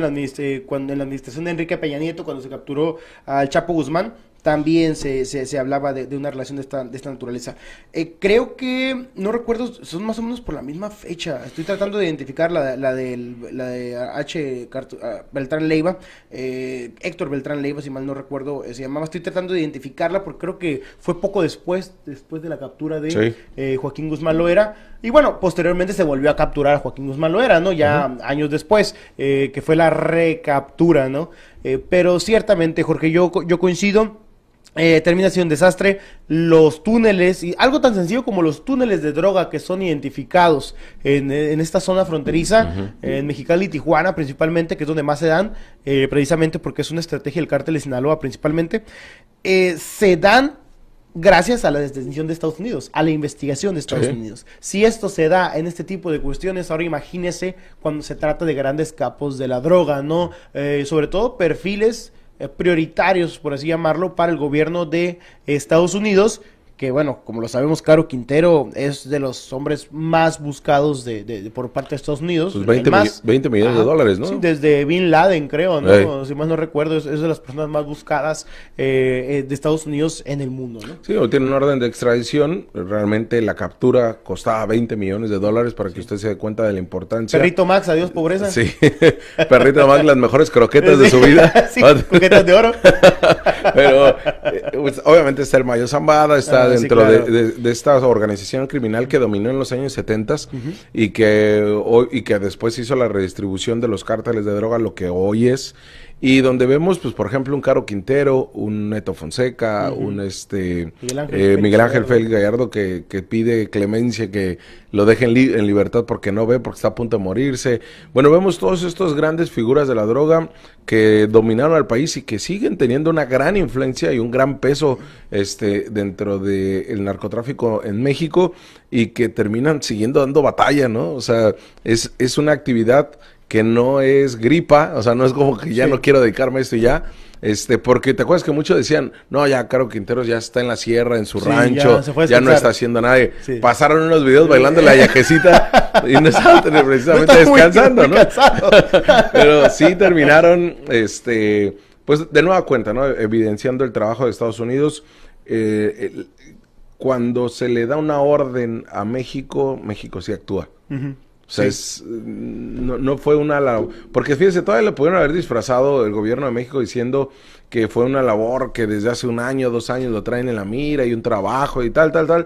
cuando, en la administración de Enrique Peña Nieto, cuando se capturó al Chapo Guzmán, también se, se, hablaba de, una relación de esta, de esta naturaleza. Eh, creo que, no recuerdo, son más o menos por la misma fecha. Estoy tratando de identificar la, la de H. Ah, Beltrán Leiva, eh, Héctor Beltrán Leiva, si mal no recuerdo, eh, se llamaba. Estoy tratando de identificarla porque creo que fue poco después, después de la captura de Joaquín Guzmán Loera. Y bueno, posteriormente se volvió a capturar a Joaquín Guzmán Loera, ¿no? Ya años después, que fue la recaptura, ¿no? pero ciertamente, Jorge, yo, yo coincido. Eh, termina siendo un desastre. Los túneles, y algo tan sencillo como los túneles de droga que son identificados en, esta zona fronteriza, en Mexicali y Tijuana principalmente, que es donde más se dan, eh, precisamente porque es una estrategia del cártel de Sinaloa principalmente, eh, se dan gracias a la detención de Estados Unidos, a la investigación de Estados Unidos. Si esto se da en este tipo de cuestiones, ahora imagínese cuando se trata de grandes capos de la droga, ¿no? Eh, sobre todo perfiles eh, prioritarios, por así llamarlo, para el gobierno de Estados Unidos que bueno, como lo sabemos, Caro Quintero es de los hombres más buscados de, por parte de Estados Unidos. 20, pues más, millones de dólares, ¿no? Sí, desde Bin Laden, creo, ¿no? Si más no recuerdo, es, de las personas más buscadas eh, eh, de Estados Unidos en el mundo, ¿no? Sí, tiene una orden de extradición, realmente la captura costaba 20 millones de dólares para que usted se dé cuenta de la importancia. Perrito Max, adiós eh, pobreza. Sí, Perrito Max, las mejores croquetas de su vida. sí, croquetas de oro. Pero pues, obviamente está el Mayo Zambada, está dentro de, esta organización criminal que dominó en los años 70 y, que, hoy y que después hizo la redistribución de los cárteles de droga, lo que hoy es, y donde vemos, pues, por ejemplo, un Caro Quintero, un Neto Fonseca, un este Miguel Ángel, eh, Gallardo que, que, pide clemencia, que lo dejen en libertad porque no ve, porque está a punto de morirse. Bueno, vemos todos estos grandes figuras de la droga que dominaron al país y que siguen teniendo una gran influencia y un gran peso este dentro del el narcotráfico en México y que terminan siguiendo dando batalla, ¿no? O sea, es, es una actividad que no es gripa, o sea, no es como que ya no quiero dedicarme a esto y ya. Este, porque te acuerdas que muchos decían, no, ya Caro Quinteros ya está en la sierra, en su rancho, ya, no está haciendo nada. Pasaron unos videos bailando la yajecita y no estaban precisamente descansando, ¿no? Pero sí terminaron, este, pues de nueva cuenta, ¿no? Evidenciando el trabajo de Estados Unidos. Eh, cuando se le da una orden a México, México sí actúa. O sea, no, fue una labor. Porque fíjense, todavía le pudieron haber disfrazado el gobierno de México diciendo que fue una labor que desde hace un año, dos años lo traen en la mira y un trabajo y tal, tal, tal.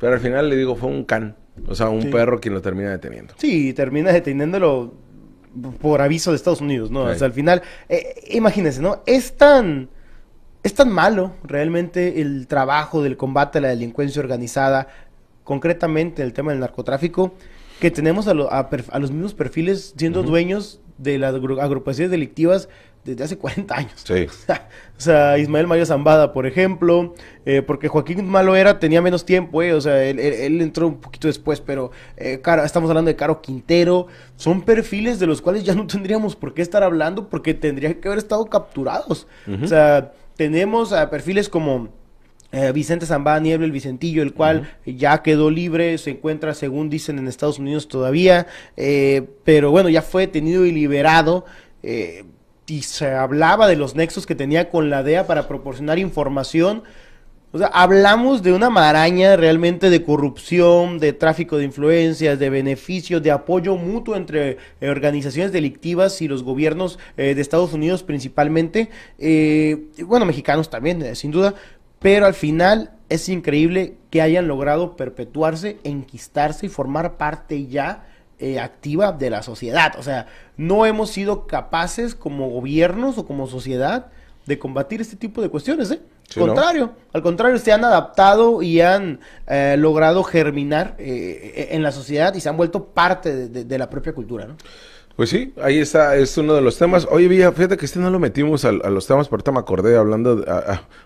Pero al final le digo, fue un can. O sea, un perro quien lo termina deteniendo. Sí, termina deteniéndolo por aviso de Estados Unidos, ¿no? o sea, al final, eh, imagínense, ¿no? Es tan, es tan malo realmente el trabajo del combate a la delincuencia organizada, concretamente el tema del narcotráfico, que tenemos a, los mismos perfiles siendo dueños de las agrupaciones delictivas desde hace 40 años. Sí. o sea, Ismael Mayo Zambada, por ejemplo, eh, porque Joaquín Malo era, tenía menos tiempo, eh, o sea, él, entró un poquito después, pero eh, estamos hablando de Caro Quintero, son perfiles de los cuales ya no tendríamos por qué estar hablando porque tendrían que haber estado capturados. O sea, tenemos a perfiles como eh, Vicente Zambada Niebla, el Vicentillo, el cual ya quedó libre, se encuentra, según dicen, en Estados Unidos todavía, eh, pero bueno, ya fue detenido y liberado. Eh, y se hablaba de los nexos que tenía con la DEA para proporcionar información. O sea, hablamos de una maraña realmente de corrupción, de tráfico de influencias, de beneficios, de apoyo mutuo entre organizaciones delictivas y los gobiernos de Estados Unidos principalmente, bueno, mexicanos también, sin duda, pero al final es increíble que hayan logrado perpetuarse, enquistarse y formar parte ya eh, activa de la sociedad. O sea, no hemos sido capaces como gobiernos o como sociedad de combatir este tipo de cuestiones, ¿eh? contrario, al contrario, se han adaptado y han eh, logrado germinar eh, en la sociedad y se han vuelto parte de, de la propia cultura, ¿no? Pues sí, ahí está, es uno de los temas. Oye, Villa, fíjate que este no lo metimos a, los temas, pero ahorita me acordé hablando, de,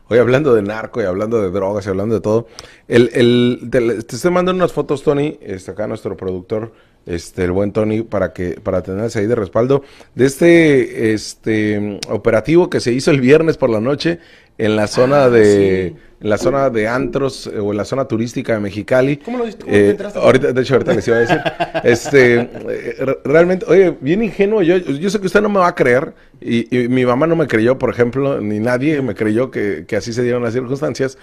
hoy hablando de narco y hablando de drogas y hablando de todo. El, el, te, estoy mandando unas fotos, Tony, este, acá nuestro productor, este, el buen Tony, para que, para tenerse ahí de respaldo, de este, este operativo que se hizo el viernes por la noche Ah, en la zona de... la zona de antros eh, o en la zona turística de Mexicali. ¿Cómo lo eh, Ahorita, de hecho, ahorita les iba a decir. este, eh, realmente, oye, bien ingenuo. Yo, yo sé que usted no me va a creer y, mi mamá no me creyó, por ejemplo, ni nadie me creyó que, que, así se dieron las circunstancias.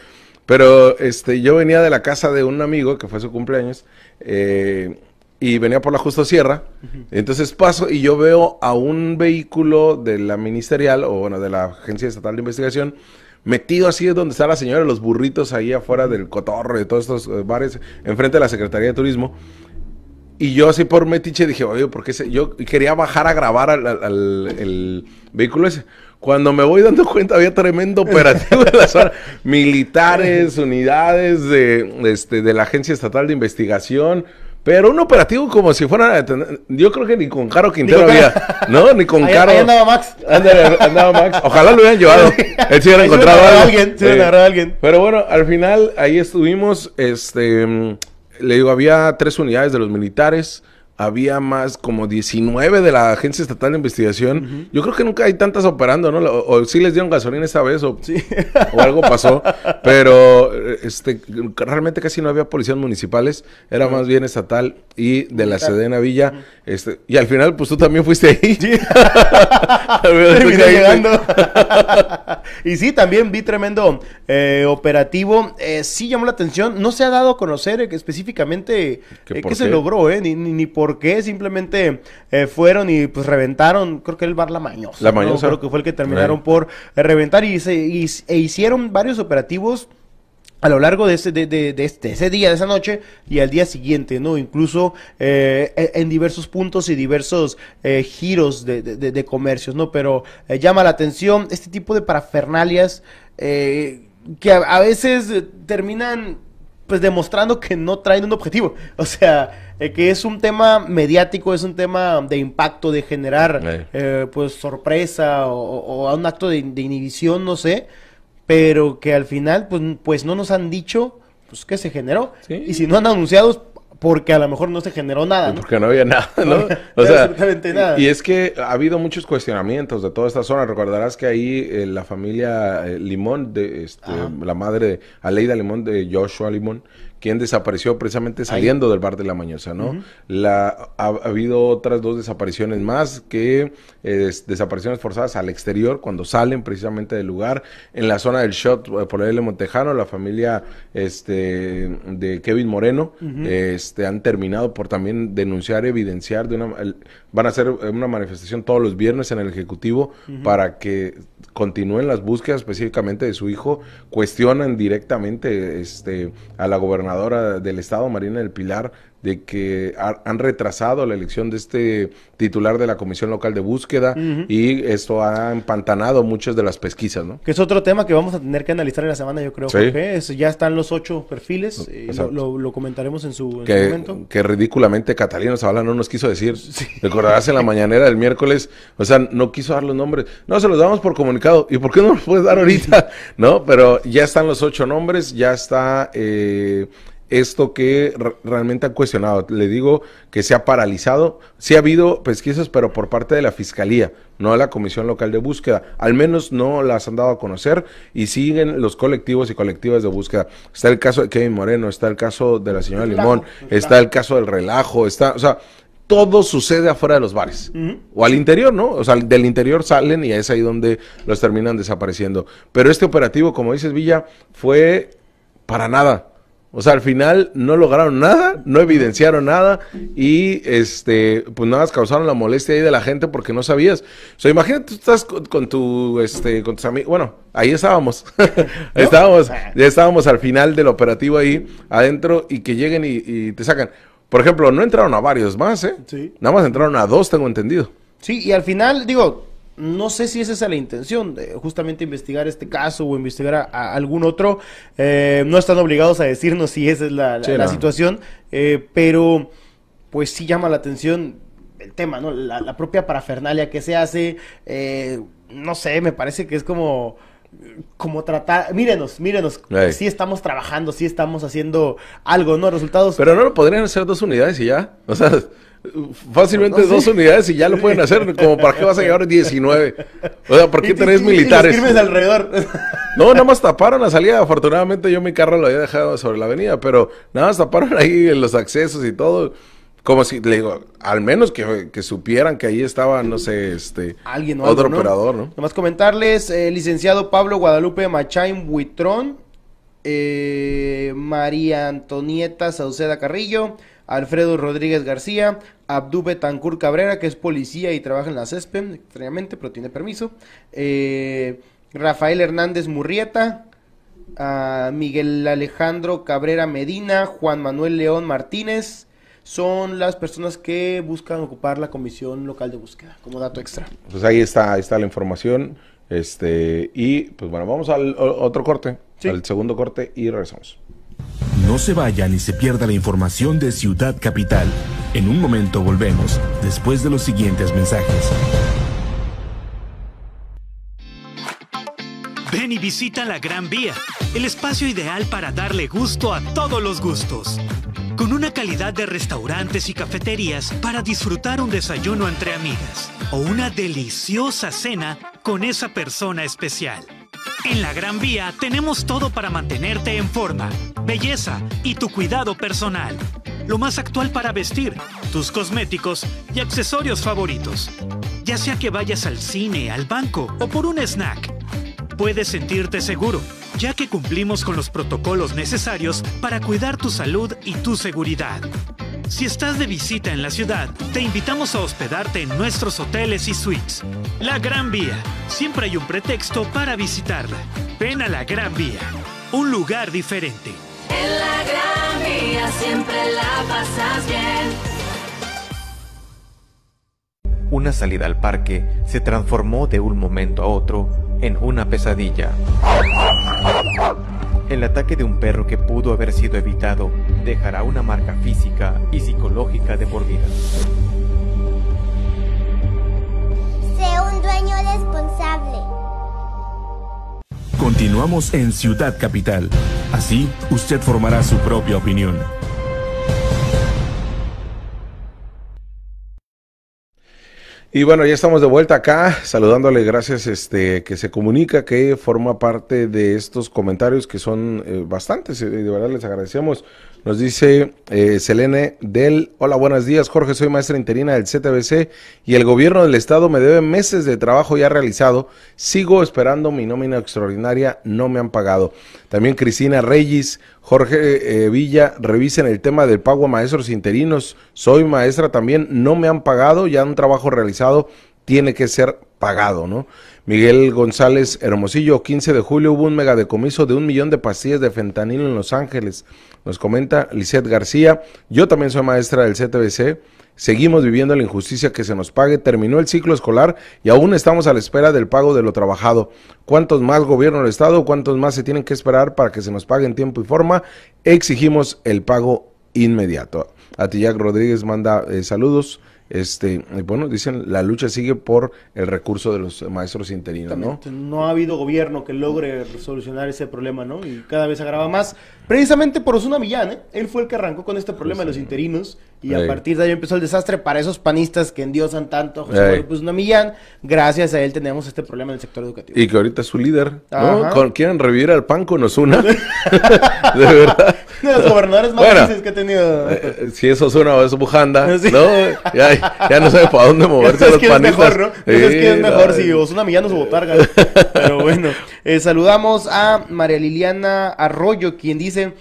Pero este, yo venía de la casa de un amigo que fue su cumpleaños y venía por la Justo Sierra. Entonces paso y yo veo a un vehículo de la ministerial o bueno, de la Agencia Estatal de Investigación metido así es donde está la señora, los burritos ahí afuera del cotorro de todos estos eh, bares, enfrente de la Secretaría de Turismo. Y yo así por metiche dije, oye, porque yo quería bajar a grabar el vehículo ese. Cuando me voy dando cuenta había tremendo operativo de la zona. Militares, unidades de, este, de la Agencia Estatal de Investigación, pero un operativo como si fuera. Yo creo que ni con Caro Quintero había. No, ni con Caro. Ahí andaba Max. Andaba, Max. Ojalá lo hubieran llevado. Él sí hubiera encontrado a alguien. Sí, a alguien. Pero bueno, al final ahí estuvimos. Este. Le digo, había tres unidades de los militares había más como 19 de la Agencia Estatal de Investigación. Yo creo que nunca hay tantas operando, ¿no? O, sí les dieron gasolina esa vez o, sí. o, algo pasó, pero este realmente casi no había policías municipales, era más bien estatal y de la Sedena Villa. Este, y al final pues tú también fuiste ahí. y sí, también vi tremendo eh, operativo. Eh, sí llamó la atención, no se ha dado a conocer eh, específicamente ¿Que eh, qué, se logró, ¿eh? ni, ni por por simplemente eh, fueron y pues reventaron, creo que el bar La Mañosa. La Mañosa. Creo que fue el que terminaron por eh, reventar y, se, e hicieron varios operativos a lo largo de ese, de, de, este, ese día, de esa noche y al día siguiente, ¿no? Incluso eh, e, en diversos puntos y diversos giros de, comercios, ¿no? Pero llama la atención este tipo de parafernalias que a veces terminan pues demostrando que no traen un objetivo. O sea, eh, que es un tema mediático, es un tema de impacto, de generar eh, pues sorpresa o, un acto de, inhibición, no sé, pero que al final pues, pues no nos han dicho pues qué se generó. Y si no han anunciado, porque a lo mejor no se generó nada. Porque no había nada, ¿no? o sea, absolutamente nada. Y es que ha habido muchos cuestionamientos de toda esta zona. Recordarás que ahí eh, la familia eh, Limón, de, este, la madre de Aleida Limón, de Joshua Limón, quien desapareció precisamente saliendo del bar de la Mañosa, ¿no? la, ha, habido otras dos desapariciones más que eh, desapariciones forzadas al exterior cuando salen precisamente del lugar. En la zona del shot eh, por el Montejano, la familia este, de Kevin Moreno este, han terminado por también denunciar, evidenciar de una... Van a hacer eh, una manifestación todos los viernes en el Ejecutivo para que continúen las búsquedas específicamente de su hijo. Cuestionan directamente este, a la gobernadora del estado, Marina del Pilar, de que han retrasado la elección de este titular de la Comisión Local de Búsqueda y esto ha empantanado muchas de las pesquisas, ¿no? Que es otro tema que vamos a tener que analizar en la semana, yo creo, sí. Es, ya están los ocho perfiles, eh, lo, comentaremos en su, que, momento. Que ridículamente Catalina Zavala no nos quiso decir. Sí. Recordarás en la mañanera del miércoles, o sea, no quiso dar los nombres. No, se los damos por comunicado. ¿Y por qué no los puedes dar ahorita? no, pero ya están los ocho nombres, ya está... Eh, esto que realmente han cuestionado. Le digo que se ha paralizado. Sí ha habido pesquisas, pero por parte de la Fiscalía, no a la Comisión Local de Búsqueda. Al menos no las han dado a conocer y siguen los colectivos y colectivas de búsqueda. Está el caso de Kevin Moreno, está el caso de la señora Limón, está el caso del relajo, está, o sea, todo sucede afuera de los bares. O al interior, ¿no? O sea, del interior salen y es ahí donde los terminan desapareciendo. Pero este operativo, como dices, Villa, fue para nada o sea, al final no lograron nada, no evidenciaron nada y este, pues nada más causaron la molestia ahí de la gente porque no sabías. O sea, imagínate, tú estás con, tu este, con tus amigos. Bueno, ahí estábamos. estábamos, ah. ya estábamos al final del operativo ahí adentro y que lleguen y te sacan. Por ejemplo, no entraron a varios más, ¿eh? Sí. Nada más entraron a dos, tengo entendido. Sí, y al final, digo, no sé si esa es la intención, de justamente investigar este caso o investigar a, algún otro. Eh, no están obligados a decirnos si esa es la, situación, eh, pero pues sí llama la atención el tema, ¿no? La, propia parafernalia que se hace, eh, no sé, me parece que es como como tratar, mírenos, mírenos, si sí estamos trabajando, si sí estamos haciendo algo, ¿no? Resultados. Pero no lo podrían hacer dos unidades y ya. O sea, Fácilmente dos unidades y ya lo pueden hacer. Como, ¿para qué vas a llevar 19? O sea, ¿por qué tenés militares? alrededor. No, nada más taparon la salida. Afortunadamente yo mi carro lo había dejado sobre la avenida, pero nada más taparon ahí los accesos y todo. Como si, le digo, al menos que, supieran que ahí estaba, no sé, este... Alguien Otro operador, ¿no? Nomás comentarles, eh, licenciado Pablo Guadalupe Machain Buitrón, eh, María Antonieta Sauceda Carrillo, Alfredo Rodríguez García, Abdú Tancur Cabrera, que es policía y trabaja en la CESPEM, extrañamente, pero tiene permiso. Eh, Rafael Hernández Murrieta, Miguel Alejandro Cabrera Medina, Juan Manuel León Martínez, son las personas que buscan ocupar la comisión local de búsqueda, como dato extra. Pues ahí está, está la información. Este, y pues bueno, vamos al otro corte, al segundo corte y regresamos. No se vaya ni se pierda la información de Ciudad Capital. En un momento volvemos, después de los siguientes mensajes. Ven y visita la Gran Vía, el espacio ideal para darle gusto a todos los gustos. Con una calidad de restaurantes y cafeterías para disfrutar un desayuno entre amigas o una deliciosa cena con esa persona especial. En la Gran Vía tenemos todo para mantenerte en forma, belleza y tu cuidado personal. Lo más actual para vestir, tus cosméticos y accesorios favoritos. Ya sea que vayas al cine, al banco o por un snack, puedes sentirte seguro, ya que cumplimos con los protocolos necesarios para cuidar tu salud y tu seguridad. Si estás de visita en la ciudad, te invitamos a hospedarte en nuestros hoteles y suites. La Gran Vía. Siempre hay un pretexto para visitarla. Ven a la Gran Vía. Un lugar diferente. En la Gran Vía siempre la pasas bien. Una salida al parque se transformó de un momento a otro en una pesadilla. El ataque de un perro que pudo haber sido evitado dejará una marca física y psicológica de por vida. Sé un dueño responsable. Continuamos en Ciudad Capital. Así, usted formará su propia opinión. Y bueno, ya estamos de vuelta acá, saludándole, gracias este que se comunica, que forma parte de estos comentarios que son eh, bastantes, eh, de verdad les agradecemos nos dice eh, Selene Del, hola, buenos días, Jorge, soy maestra interina del CTBC y el gobierno del estado me debe meses de trabajo ya realizado. Sigo esperando mi nómina extraordinaria, no me han pagado. También Cristina Reyes, Jorge eh, Villa, revisen el tema del pago a maestros interinos. Soy maestra también, no me han pagado, ya un trabajo realizado tiene que ser pagado, ¿no? Miguel González Hermosillo, 15 de julio hubo un megadecomiso de un millón de pastillas de fentanil en Los Ángeles. Nos comenta Lisette García, yo también soy maestra del CTBC. Seguimos viviendo la injusticia que se nos pague. Terminó el ciclo escolar y aún estamos a la espera del pago de lo trabajado. ¿Cuántos más gobierno el Estado? ¿Cuántos más se tienen que esperar para que se nos pague en tiempo y forma? Exigimos el pago inmediato. Atillac Rodríguez manda eh, saludos. Este, bueno, dicen, la lucha sigue por el recurso de los maestros interinos, ¿no? No ha habido gobierno que logre solucionar ese problema, ¿no? Y cada vez agrava más, precisamente por Osuna Millán, ¿eh? Él fue el que arrancó con este problema de los interinos. Y a partir de ahí empezó el desastre para esos panistas que endiosan tanto a José pues Gracias a él tenemos este problema en el sector educativo. Y que ahorita es su líder, quieren revivir al PAN con Osuna. de verdad. De los gobernadores más difíciles que ha tenido. Eh, si es Osuna o es Bujanda, ¿no? Ya, no sabe para dónde moverse los panistas. Es mejor, es mejor? Si Osuna Millán o su Pero bueno, eh, saludamos a María Liliana Arroyo, quien dice...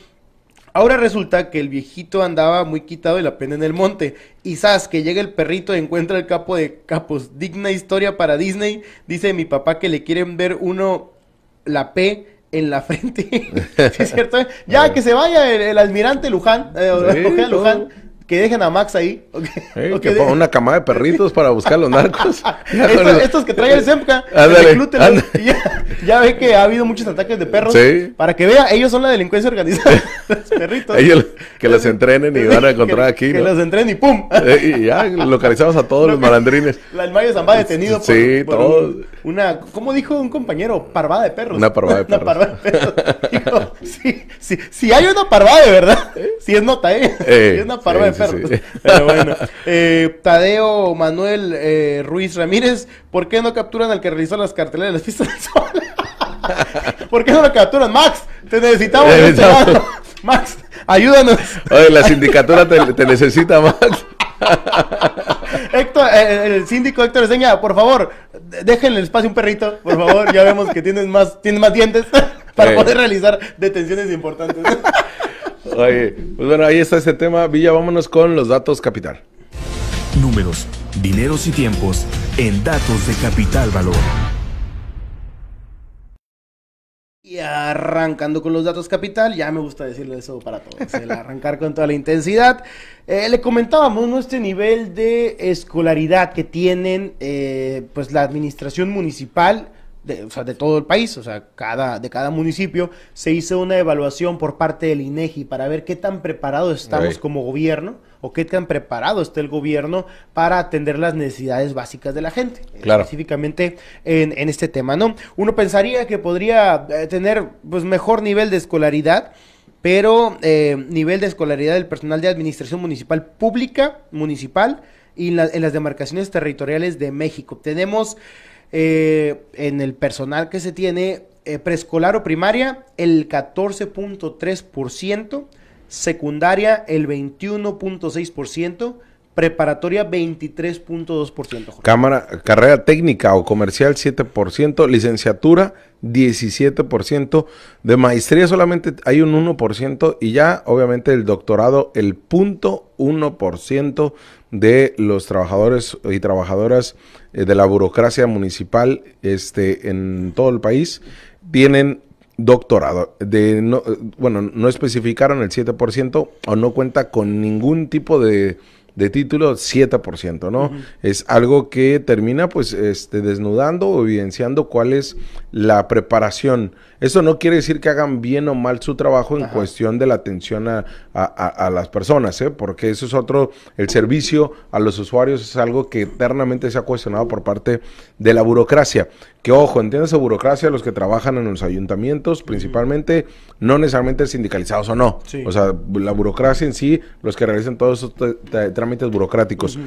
Ahora resulta que el viejito andaba muy quitado de la pena en el monte. Y sas, que llega el perrito y encuentra el capo de capos. Digna historia para Disney. Dice mi papá que le quieren ver uno la P en la frente. es cierto? ¿eh? Ya que se vaya el, almirante Luján, eh, Luján, que dejen a Max ahí. que pongan una camada de perritos para buscar los narcos. estos, que traen el Zemca, ya, ya, ve que ha habido muchos ataques de perros. Sí. Para que vea, ellos son la delincuencia organizada. los perritos. Ellos que los entrenen y van a encontrar aquí. Que los entrenen y ¡pum! Eh, y ya localizamos a todos los malandrines. La el Mayo Zamba detenido por, sí, por una, ¿cómo dijo un compañero? Parvada de perros. Una parvada de perros. una parvada de perros. sí, sí, si hay una parvada de verdad, eh. si es nota, ¿eh? eh si es una parvada de perros. Pero bueno. Eh, Tadeo Manuel eh, Ruiz Ramírez, ¿por qué no capturan al que realizó las carteleras de las fiestas del sol? ¿Por qué no lo capturan? Max, te necesitamos. Eh, Max, ayúdanos. Oye, la sindicatura te, necesita, Max. Héctor, el, síndico Héctor por favor, déjenle el espacio un perrito, por favor, ya vemos que tienen más, tienes más dientes para poder realizar detenciones importantes. Oye, pues bueno, ahí está ese tema. Villa, vámonos con los datos capital. Números, dineros y tiempos en datos de capital valor. Y arrancando con los datos capital, ya me gusta decirle eso para todos, el arrancar con toda la intensidad. Eh, le comentábamos ¿no? este nivel de escolaridad que tienen eh, pues la administración municipal de, de todo el país, o sea, cada, de cada municipio, se hizo una evaluación por parte del INEGI para ver qué tan preparados estamos como gobierno o qué tan preparado está el gobierno para atender las necesidades básicas de la gente, eh, claro. específicamente en, en, este tema, ¿no? Uno pensaría que podría eh, tener pues mejor nivel de escolaridad, pero eh, nivel de escolaridad del personal de administración municipal pública, municipal, y en las demarcaciones territoriales de México. Tenemos eh, en el personal que se tiene eh, preescolar o primaria, el 14.3%, secundaria el 21.6%, preparatoria 23.2%. Cámara, carrera técnica o comercial 7%, licenciatura 17%, de maestría solamente hay un 1% y ya obviamente el doctorado el 0.1% de los trabajadores y trabajadoras eh, de la burocracia municipal este, en todo el país tienen doctorado. De no, eh, bueno, no especificaron el 7% o no cuenta con ningún tipo de de título 7%, ¿no? Es algo que termina pues este, desnudando o evidenciando cuál es la preparación. Eso no quiere decir que hagan bien o mal su trabajo en cuestión de la atención a, a, las personas, ¿eh? porque eso es otro, el servicio a los usuarios es algo que eternamente se ha cuestionado por parte de la burocracia. Que ojo, entiendes burocracia los que trabajan en los ayuntamientos, principalmente, no necesariamente sindicalizados o no. O sea, la burocracia en sí, los que realizan todos esos trámites burocráticos.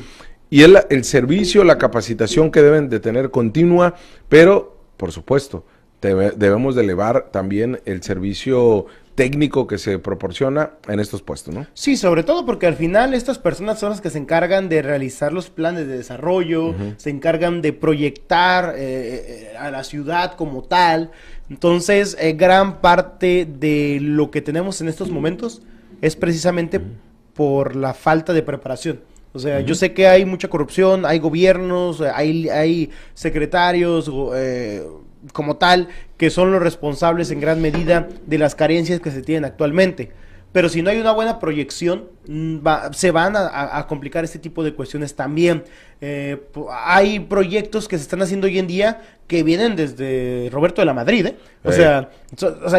Y el, el servicio, la capacitación que deben de tener continua, pero, por supuesto, debemos de elevar también el servicio técnico que se proporciona en estos puestos, ¿no? Sí, sobre todo porque al final estas personas son las que se encargan de realizar los planes de desarrollo, se encargan de proyectar eh, eh, a la ciudad como tal. Entonces, eh, gran parte de lo que tenemos en estos momentos es precisamente por la falta de preparación. O sea, yo sé que hay mucha corrupción, hay gobiernos, hay, secretarios, como tal, que son los responsables en gran medida de las carencias que se tienen actualmente. Pero si no hay una buena proyección, mm, se van a, complicar este tipo de cuestiones también. Eh, hay proyectos que se están haciendo hoy en día que vienen desde Roberto de la Madrid. ¿eh? O, sea,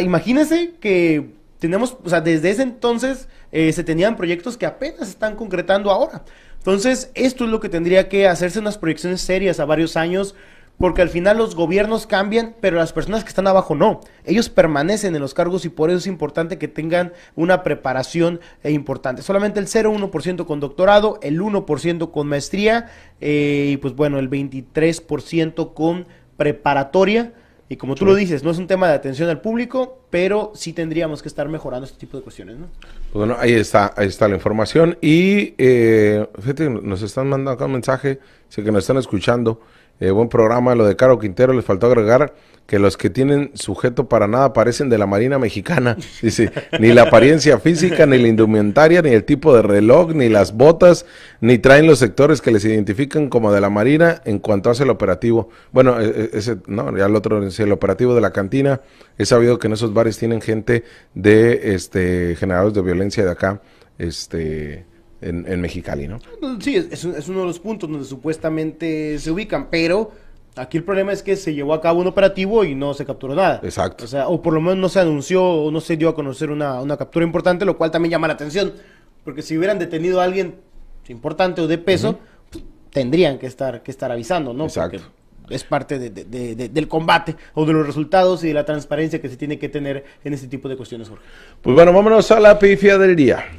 imagínense que tenemos, o sea, desde ese entonces eh, se tenían proyectos que apenas están concretando ahora. Entonces, esto es lo que tendría que hacerse unas proyecciones serias a varios años porque al final los gobiernos cambian, pero las personas que están abajo no. Ellos permanecen en los cargos y por eso es importante que tengan una preparación eh, importante. Solamente el 0,1% con doctorado, el 1% con maestría eh, y pues bueno, el 23% con preparatoria. Y como tú lo dices, no es un tema de atención al público, pero sí tendríamos que estar mejorando este tipo de cuestiones, ¿no? Pues bueno, ahí está, ahí está la información. Y eh, fíjate, nos están mandando acá un mensaje, sé que nos están escuchando. Eh, buen programa. Lo de Caro Quintero les faltó agregar que los que tienen sujeto para nada parecen de la Marina Mexicana. Dice, ni la apariencia física, ni la indumentaria, ni el tipo de reloj, ni las botas, ni traen los sectores que les identifican como de la Marina en cuanto hace el operativo. Bueno, e, e, ese, no, ya el otro el operativo de la cantina. He sabido que en esos bares tienen gente de este generadores de violencia de acá, este en, en Mexicali, ¿no? Ah, pues, sí, es, es uno de los puntos donde supuestamente se ubican, pero Aquí el problema es que se llevó a cabo un operativo y no se capturó nada. Exacto. O sea, o por lo menos no se anunció o no se dio a conocer una, una captura importante, lo cual también llama la atención. Porque si hubieran detenido a alguien importante o de peso, pues, tendrían que estar, que estar avisando, ¿no? Exacto. es parte de, de, del combate o de los resultados y de la transparencia que se tiene que tener en este tipo de cuestiones, Jorge. Pues bueno, vámonos a la día.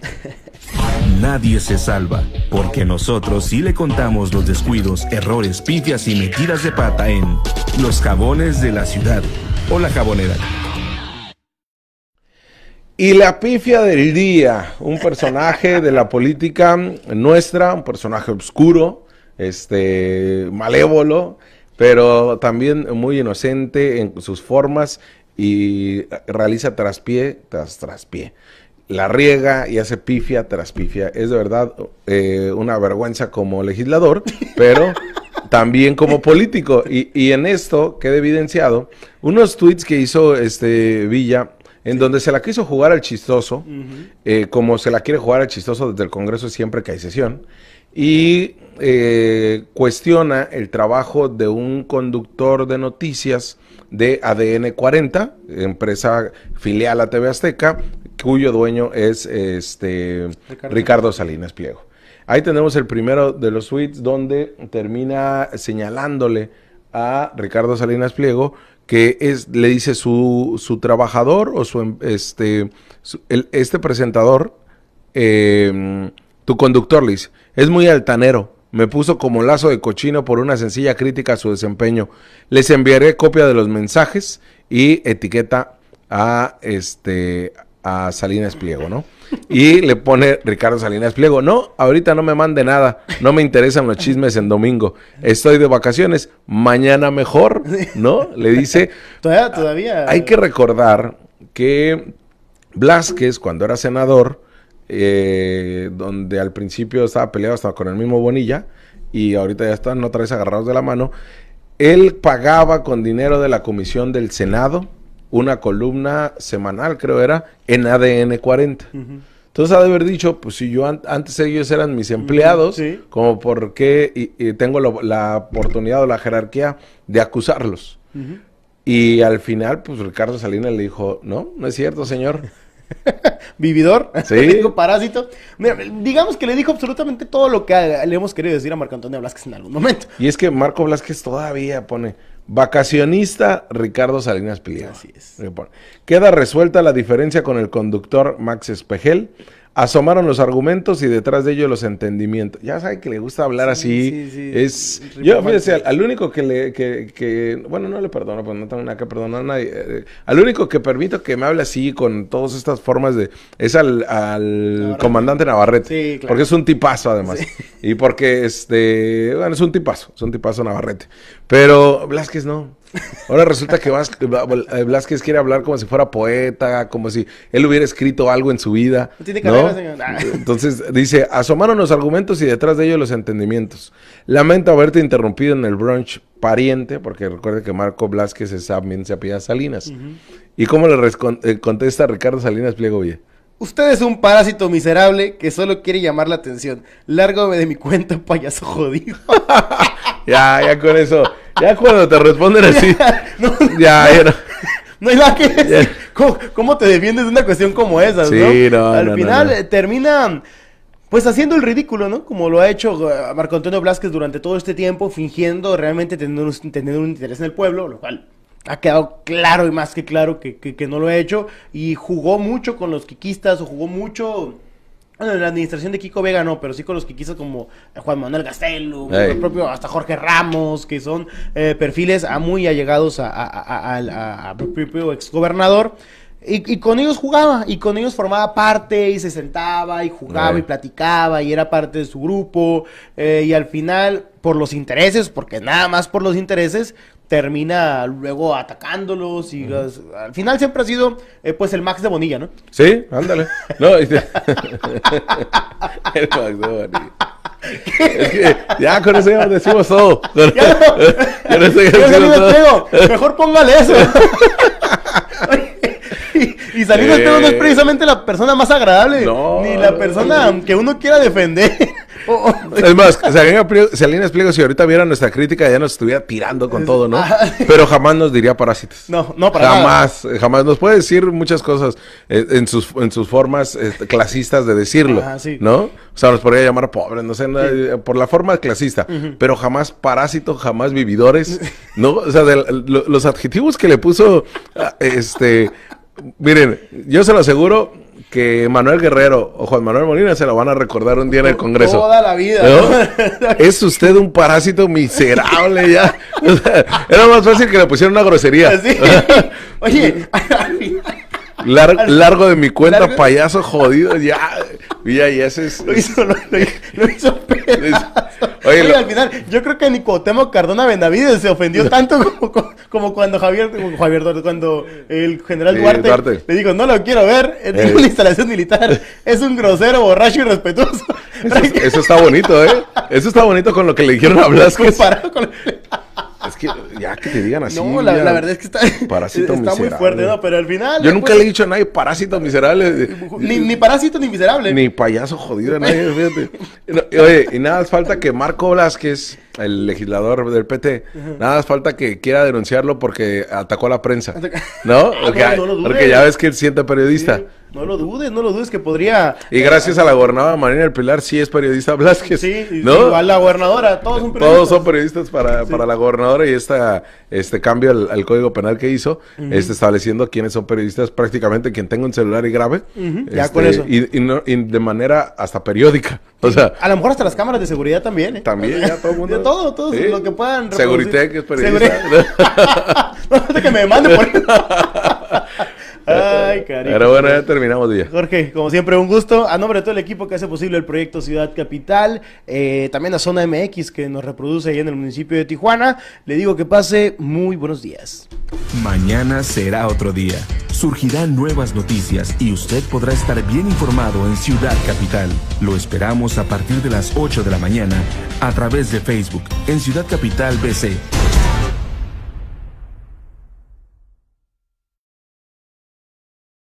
nadie se salva, porque nosotros sí le contamos los descuidos, errores, pifias y metidas de pata en Los Jabones de la Ciudad o La Jabonera. Y la pifia del día, un personaje de la política nuestra, un personaje oscuro, este, malévolo, pero también muy inocente en sus formas y realiza traspié tras traspié la riega y hace pifia tras pifia. Es de verdad eh, una vergüenza como legislador, pero también como político. Y, en esto queda evidenciado unos tweets que hizo este Villa. En donde se la quiso jugar al chistoso, eh, como se la quiere jugar al chistoso desde el Congreso siempre que hay sesión, y eh, cuestiona el trabajo de un conductor de noticias de ADN 40, empresa filial a TV Azteca, cuyo dueño es este Ricardo, Salinas Pliego. Ahí tenemos el primero de los suites, donde termina señalándole a Ricardo Salinas Pliego que es, le dice su, trabajador o su, em, este, este presentador, em, tu conductor, dice, es muy altanero. Me puso como lazo de cochino por una sencilla crítica a su desempeño. Les enviaré copia de los mensajes y etiqueta a este a Salinas Pliego, ¿no? Y le pone Ricardo Salinas Pliego, no, ahorita no me mande nada, no me interesan los chismes en domingo, estoy de vacaciones, mañana mejor, ¿no? Le dice... todavía, todavía. Hay que recordar que Blasquez, cuando era senador, eh, donde al principio estaba peleado hasta con el mismo Bonilla, y ahorita ya están otra vez agarrados de la mano, él pagaba con dinero de la comisión del Senado una columna semanal, creo era, en ADN 40. Entonces ha de haber dicho, pues si yo antes ellos eran mis empleados, como por qué y, tengo la oportunidad o la jerarquía de acusarlos. Y al final, pues Ricardo Salinas le dijo, no, no es cierto, señor. vividor, parásito. digamos que le dijo absolutamente todo lo que le hemos querido decir a Marco Antonio Blasquez en algún momento. Y es que Marco Blasquez todavía pone vacacionista Ricardo Salinas Pliego. Así es. Queda resuelta la diferencia con el conductor Max Espejel asomaron los argumentos y detrás de ellos los entendimientos. Ya sabe que le gusta hablar así. Es, yo, fíjese, al, único que le, bueno, no le perdono, pues no tengo nada que perdonar a nadie. Eh, eh, al único que permito que me hable así con todas estas formas de, es al, al comandante Navarrete. Porque es un tipazo además. Y porque, este, bueno, es un tipazo, es un tipazo Navarrete. Pero Blasquez no. Ahora resulta que eh, Blasquez quiere hablar como si fuera poeta, como si él hubiera escrito algo en su vida. No tiene ah. Entonces dice, asomaron los argumentos y detrás de ellos los entendimientos. Lamento haberte interrumpido en el brunch pariente, porque recuerde que Marco Blasquez es, también se apida Salinas. ¿Y cómo le eh, contesta Ricardo Salinas Pliego Usted es un parásito miserable que solo quiere llamar la atención. Lárgame de mi cuenta, payaso jodido. ya, ya con eso. Ya cuando te responden así, no, ya, era. No hay la que. ¿Cómo, te defiendes de una cuestión como esa? ¿no? Al final eh, termina. Pues haciendo el ridículo, ¿no? Como lo ha hecho eh, Marco Antonio Blasquez durante todo este tiempo, fingiendo realmente tener un, tener un interés en el pueblo, lo cual ha quedado claro y más que claro que, que, que no lo ha hecho. Y jugó mucho con los quiquistas o jugó mucho bueno, la administración de Kiko Vega no, pero sí con los que quizás como Juan Manuel Gastelu, el propio hasta Jorge Ramos, que son eh, perfiles muy allegados al propio exgobernador. Y, con ellos jugaba, y con ellos formaba parte, y se sentaba, y jugaba, y platicaba, y era parte de su grupo, eh, y al final, por los intereses, porque nada más por los intereses, termina luego atacándolos y al final siempre ha sido eh, pues el Max de Bonilla, ¿no? Sí, ándale. No, dice el Max de Bonilla. Es que ya con eso decimos todo. ya no, con eso ya decimos todo. Mejor póngale eso. Y Salinas eh... no es eh. precisamente la persona más agradable, no, ni la persona que uno quiera defender. Es más, Salinas Pliego, si ahorita viera nuestra crítica, ya nos estuviera tirando con todo, ¿no? Pero jamás nos diría parásitos. No, no, para jamás, eh, Jamás, nos puede decir muchas cosas eh, en, sus, en sus formas clasistas de decirlo, ¿no? O sea, nos podría llamar pobres, no sé, por la forma clasista, pero jamás parásito, jamás vividores, ¿no? O sea, los adjetivos que le puso, ah, este, Miren, yo se lo aseguro que Manuel Guerrero o Juan Manuel Molina se lo van a recordar un día en el Congreso. Toda la vida. es usted un parásito miserable ya. era más fácil que le pusieran una grosería. Oye, largo de mi cuenta, payaso jodido, ya y es. Lo hizo, lo, hizo Oye, Oye al final, yo creo que Nicotemo Cardona Benavides se ofendió tanto como, como, cuando Javier, cuando el general Duarte, le dijo, no lo quiero ver es eh. una instalación militar, es un grosero, borracho y respetuoso. Eso, está bonito, ¿eh? Eso está bonito con lo que le dijeron a Blasco. Comparado con... Es que ya que te digan así. No, la, verdad es que está, parásito está muy fuerte, ¿no? Pero al final. Yo eh, nunca pues, le he dicho a nadie parásito miserable. Ni, ni parásito ni miserable. Ni payaso jodido a nadie, fíjate. Oye, y nada más falta que Marco Velázquez, el legislador del PT, nada más falta que quiera denunciarlo porque atacó a la prensa. ¿No? Ah, porque, ya ves que él siente periodista. No lo dudes, no lo dudes que podría. Y eh, gracias a la gobernadora Marina del Pilar, sí es periodista Blasquez. Sí, ¿no? igual la gobernadora, todos son periodistas. Todos son periodistas para, para la gobernadora y esta, este cambio al, código penal que hizo, este, estableciendo quiénes son periodistas, prácticamente quien tenga un celular y grabe. ya este, con eso. Y, de manera hasta periódica. O sea, a lo mejor hasta las cámaras de seguridad también. ¿eh? También, ya todo mundo. De todo, todo lo que puedan. Seguridad que es periodista. No no, que me demande por Ay, cariño. Pero bueno, ya terminamos, día. Jorge, como siempre, un gusto. A nombre de todo el equipo que hace posible el proyecto Ciudad Capital, eh, también la zona MX que nos reproduce ahí en el municipio de Tijuana, le digo que pase muy buenos días. Mañana será otro día. Surgirán nuevas noticias y usted podrá estar bien informado en Ciudad Capital. Lo esperamos a partir de las 8 de la mañana a través de Facebook en Ciudad Capital BC.